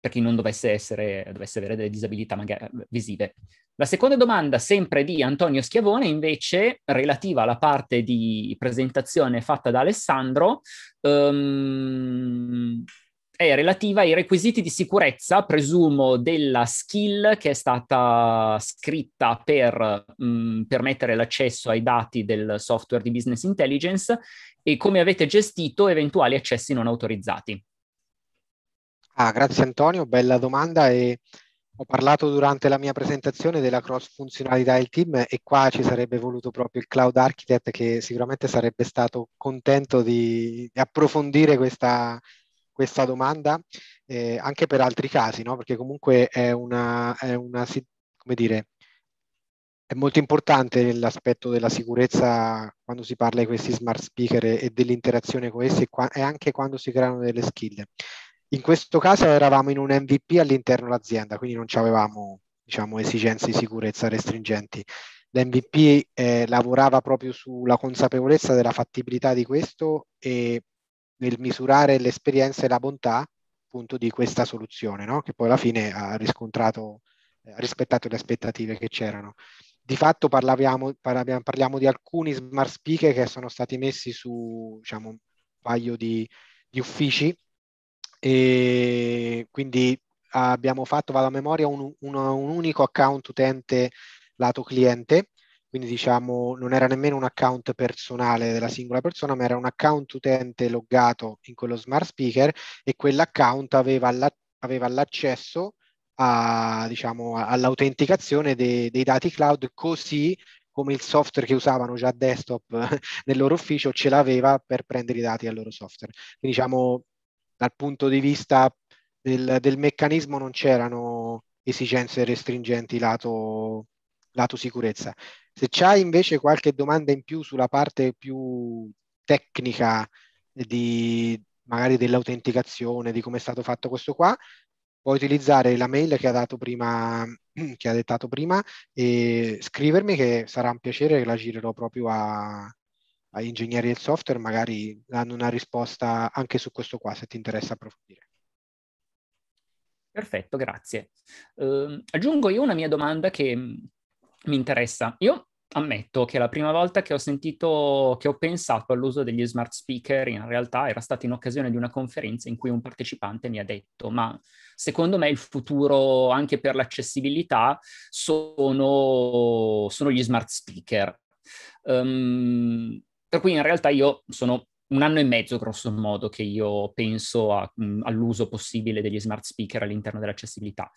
per chi non dovesse, essere, dovesse avere delle disabilità magari eh, visive. La seconda domanda, sempre di Antonio Schiavone, invece, relativa alla parte di presentazione fatta da Alessandro, um, è relativa ai requisiti di sicurezza, presumo, della skill che è stata scritta per mh, mm, permettere l'accesso ai dati del software di business intelligence e come avete gestito eventuali accessi non autorizzati. Ah, grazie Antonio, bella domanda e ho parlato durante la mia presentazione della cross funzionalità del team e qua ci sarebbe voluto proprio il cloud architect che sicuramente sarebbe stato contento di, di approfondire questa, questa domanda eh, anche per altri casi, no? perché comunque è una, è una come dire, è molto importante l'aspetto della sicurezza quando si parla di questi smart speaker e, dell'interazione con essi e, qua, e anche quando si creano delle skill. In questo caso eravamo in un MVP all'interno dell'azienda, quindi non avevamo diciamo, esigenze di sicurezza restringenti. L'MVP eh, lavorava proprio sulla consapevolezza della fattibilità di questo e nel misurare l'esperienza e la bontà appunto di questa soluzione, no? che poi alla fine ha riscontrato, ha rispettato le aspettative che c'erano. Di fatto parliamo, parliamo, parliamo di alcuni smart speaker che sono stati messi su diciamo, un paio di, di uffici e quindi abbiamo fatto, vado a memoria, un, un, un, unico account utente lato cliente, quindi diciamo non era nemmeno un account personale della singola persona, ma era un account utente loggato in quello smart speaker e quell'account aveva, la, aveva l'accesso a, diciamo, all'autenticazione de, dei dati cloud così come il software che usavano già desktop <laughs> nel loro ufficio ce l'aveva per prendere i dati al loro software. Quindi diciamo dal punto di vista del, del meccanismo non c'erano esigenze restringenti lato, lato sicurezza. Se c'hai invece qualche domanda in più sulla parte più tecnica di, magari dell'autenticazione, di come è stato fatto questo qua, puoi utilizzare la mail che ha dato prima, che ha dettato prima e scrivermi che sarà un piacere che la girerò proprio a, agli ingegneri del software magari danno una risposta anche su questo qua se ti interessa approfondire. Perfetto, grazie. Uh, aggiungo io una mia domanda che mm, mi interessa. Io ammetto che la prima volta che ho sentito, che ho pensato all'uso degli smart speaker, in realtà era stata in occasione di una conferenza in cui un partecipante mi ha detto, ma secondo me il futuro anche per l'accessibilità sono, sono gli smart speaker. Um, per cui in realtà io sono un anno e mezzo, grosso modo, che io penso a, mh, mm, all'uso possibile degli smart speaker all'interno dell'accessibilità.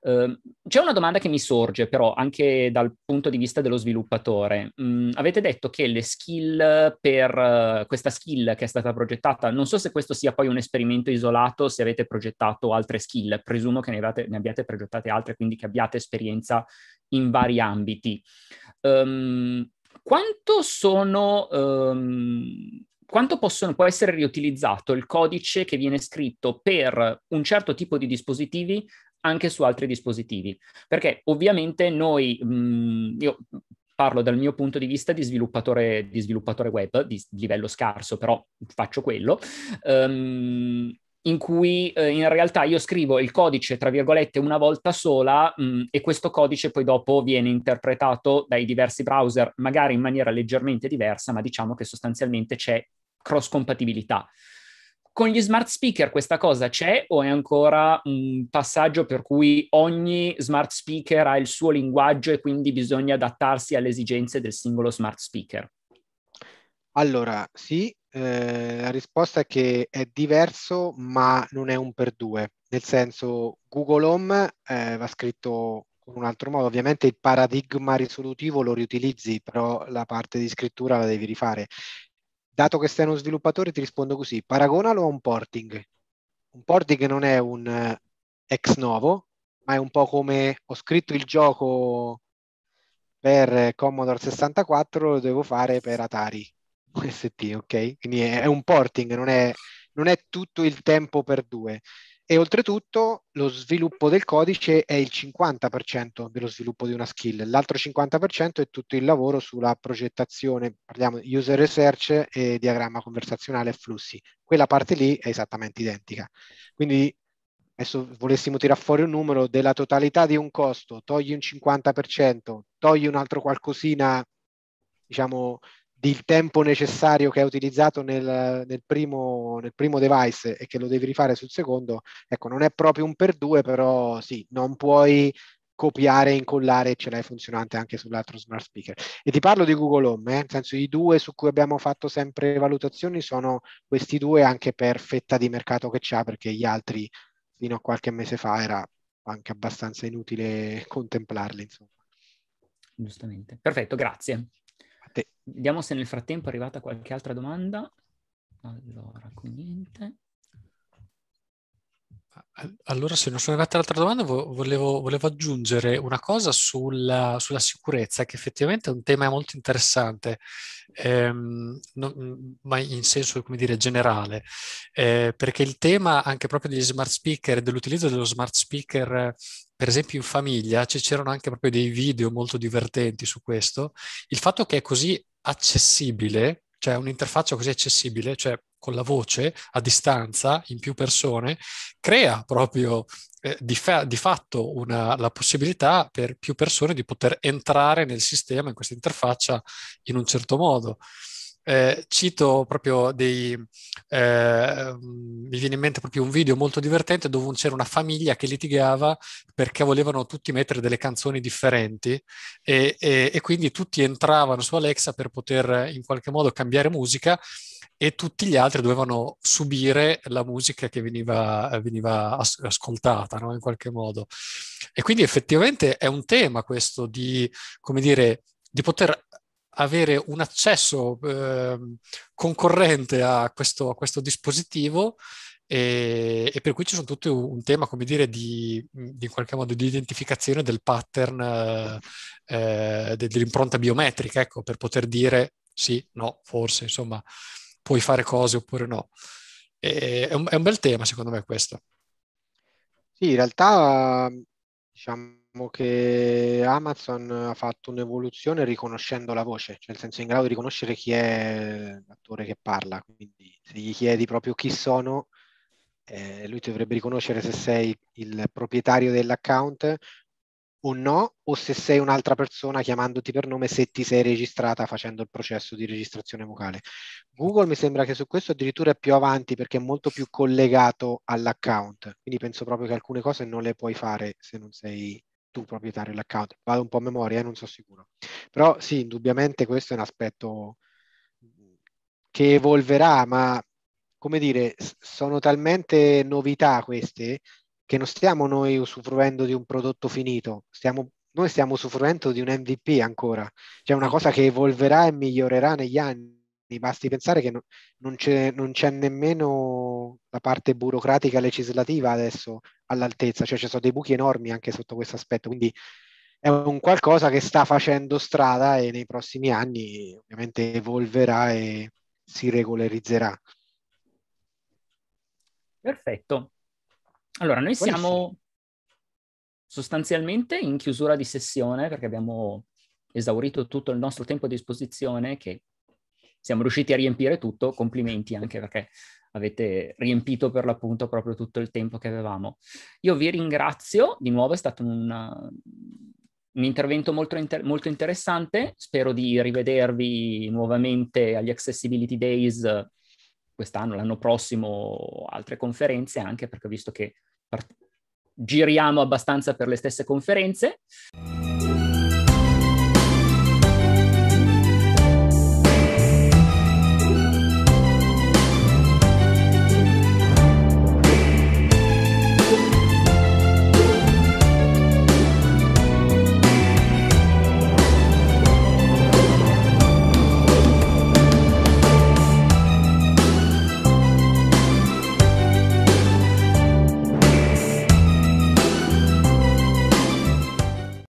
Uh, c'è una domanda che mi sorge, però, anche dal punto di vista dello sviluppatore. Mm, avete detto che le skill per uh, questa skill che è stata progettata, non so se questo sia poi un esperimento isolato, se avete progettato altre skill, presumo che ne abbiate, ne abbiate progettate altre, quindi che abbiate esperienza in vari ambiti. Um, quanto sono... Um, quanto possono, può essere riutilizzato il codice che viene scritto per un certo tipo di dispositivi anche su altri dispositivi? Perché ovviamente noi, mh, mm, io parlo dal mio punto di vista di sviluppatore, di sviluppatore web, di livello scarso, però faccio quello. Um, in cui eh, in realtà io scrivo il codice, tra virgolette, una volta sola mh, mm, e questo codice poi dopo viene interpretato dai diversi browser, magari in maniera leggermente diversa, ma diciamo che sostanzialmente c'è cross compatibilità. Con gli smart speaker questa cosa c'è o è ancora un passaggio per cui ogni smart speaker ha il suo linguaggio e quindi bisogna adattarsi alle esigenze del singolo smart speaker? Allora, sì, eh, la risposta è che è diverso, ma non è un per due. Nel senso, Google Home eh, va scritto con un altro modo. Ovviamente il paradigma risolutivo lo riutilizzi, però la parte di scrittura la devi rifare. Dato che sei uno sviluppatore, ti rispondo così: paragonalo a un porting. Un porting non è un eh, ex novo, ma è un po' come ho scritto il gioco per eh, Commodore 64, lo devo fare per Atari UST, ok? Quindi è, un porting, non è, non è tutto il tempo per due. E oltretutto lo sviluppo del codice è il 50% dello sviluppo di una skill, l'altro 50% è tutto il lavoro sulla progettazione, parliamo di user research e diagramma conversazionale e flussi. Quella parte lì è esattamente identica. Quindi adesso volessimo tirare fuori un numero della totalità di un costo, togli un 50%, togli un altro qualcosina, diciamo, il tempo necessario che hai utilizzato nel, nel, primo, nel, primo, device e che lo devi rifare sul secondo, ecco, non è proprio un per due, però sì, non puoi copiare incollare e ce l'hai funzionante anche sull'altro smart speaker. E ti parlo di Google Home, eh, nel senso i due su cui abbiamo fatto sempre valutazioni sono questi due anche per fetta di mercato che c'ha, perché gli altri fino a qualche mese fa era anche abbastanza inutile contemplarli, insomma. Giustamente. Perfetto, grazie. Vediamo se nel frattempo è arrivata qualche altra domanda. Allora, qui niente. Allora, se non sono arrivata all'altra domanda, volevo, volevo aggiungere una cosa sulla, sulla, sicurezza, che effettivamente è un tema molto interessante, ehm, non, mm, ma in senso come dire, generale, eh, perché il tema anche proprio degli smart speaker, e dell'utilizzo dello smart speaker, per esempio in famiglia, c'erano anche proprio dei video molto divertenti su questo, il fatto che è così accessibile, cioè un'interfaccia così accessibile, cioè con la voce a distanza in più persone crea proprio eh, di, fa- di, fatto una, la possibilità per più persone di poter entrare nel sistema, in questa interfaccia, in un certo modo. Eh, cito proprio dei, eh, mm, mi viene in mente proprio un video molto divertente dove c'era una famiglia che litigava perché volevano tutti mettere delle canzoni differenti e, e, e quindi tutti entravano su Alexa per poter eh, in qualche modo cambiare musica e tutti gli altri dovevano subire la musica che veniva, veniva as- ascoltata no? in qualche modo. E quindi effettivamente è un tema questo di, come dire, di poter avere un accesso eh, concorrente a questo, a questo dispositivo e, e, per cui ci sono tutti un tema, come dire, di, di in qualche modo di identificazione del pattern eh, dell'impronta biometrica, ecco, per poter dire sì, no, forse, insomma, puoi fare cose oppure no. E, è, un, è un bel tema secondo me questo. Sì, in realtà diciamo che Amazon ha fatto un'evoluzione riconoscendo la voce, cioè nel senso in grado di riconoscere chi è l'attore che parla, quindi se gli chiedi proprio chi sono, eh, lui ti dovrebbe riconoscere se sei il proprietario dell'account o no, o se sei un'altra persona chiamandoti per nome se ti sei registrata facendo il processo di registrazione vocale. Google mi sembra che su questo addirittura è più avanti perché è molto più collegato all'account, quindi penso proprio che alcune cose non le puoi fare se non sei tu proprietario dell'account. Vado un po' a memoria, eh, non sono sicuro. Però sì, indubbiamente questo è un aspetto che evolverà, ma come dire, sono talmente novità queste che non stiamo noi usufruendo di un prodotto finito, stiamo, noi stiamo usufruendo di un MVP ancora, cioè una ah. cosa che evolverà e migliorerà negli anni. Basti pensare che no, non, c'è, non c'è nemmeno la parte burocratica legislativa adesso all'altezza, cioè ci sono dei buchi enormi anche sotto questo aspetto, quindi è un qualcosa che sta facendo strada e nei prossimi anni ovviamente evolverà e si regolarizzerà. Perfetto. Allora, noi siamo sostanzialmente in chiusura di sessione perché abbiamo esaurito tutto il nostro tempo a disposizione che siamo riusciti a riempire tutto, complimenti anche perché avete riempito per l'appunto proprio tutto il tempo che avevamo. Io vi ringrazio, di nuovo è stato una, un intervento molto, inter- molto, interessante, spero di rivedervi nuovamente agli Accessibility Days quest'anno, l'anno prossimo, altre conferenze, anche perché ho visto che part- giriamo abbastanza per le stesse conferenze.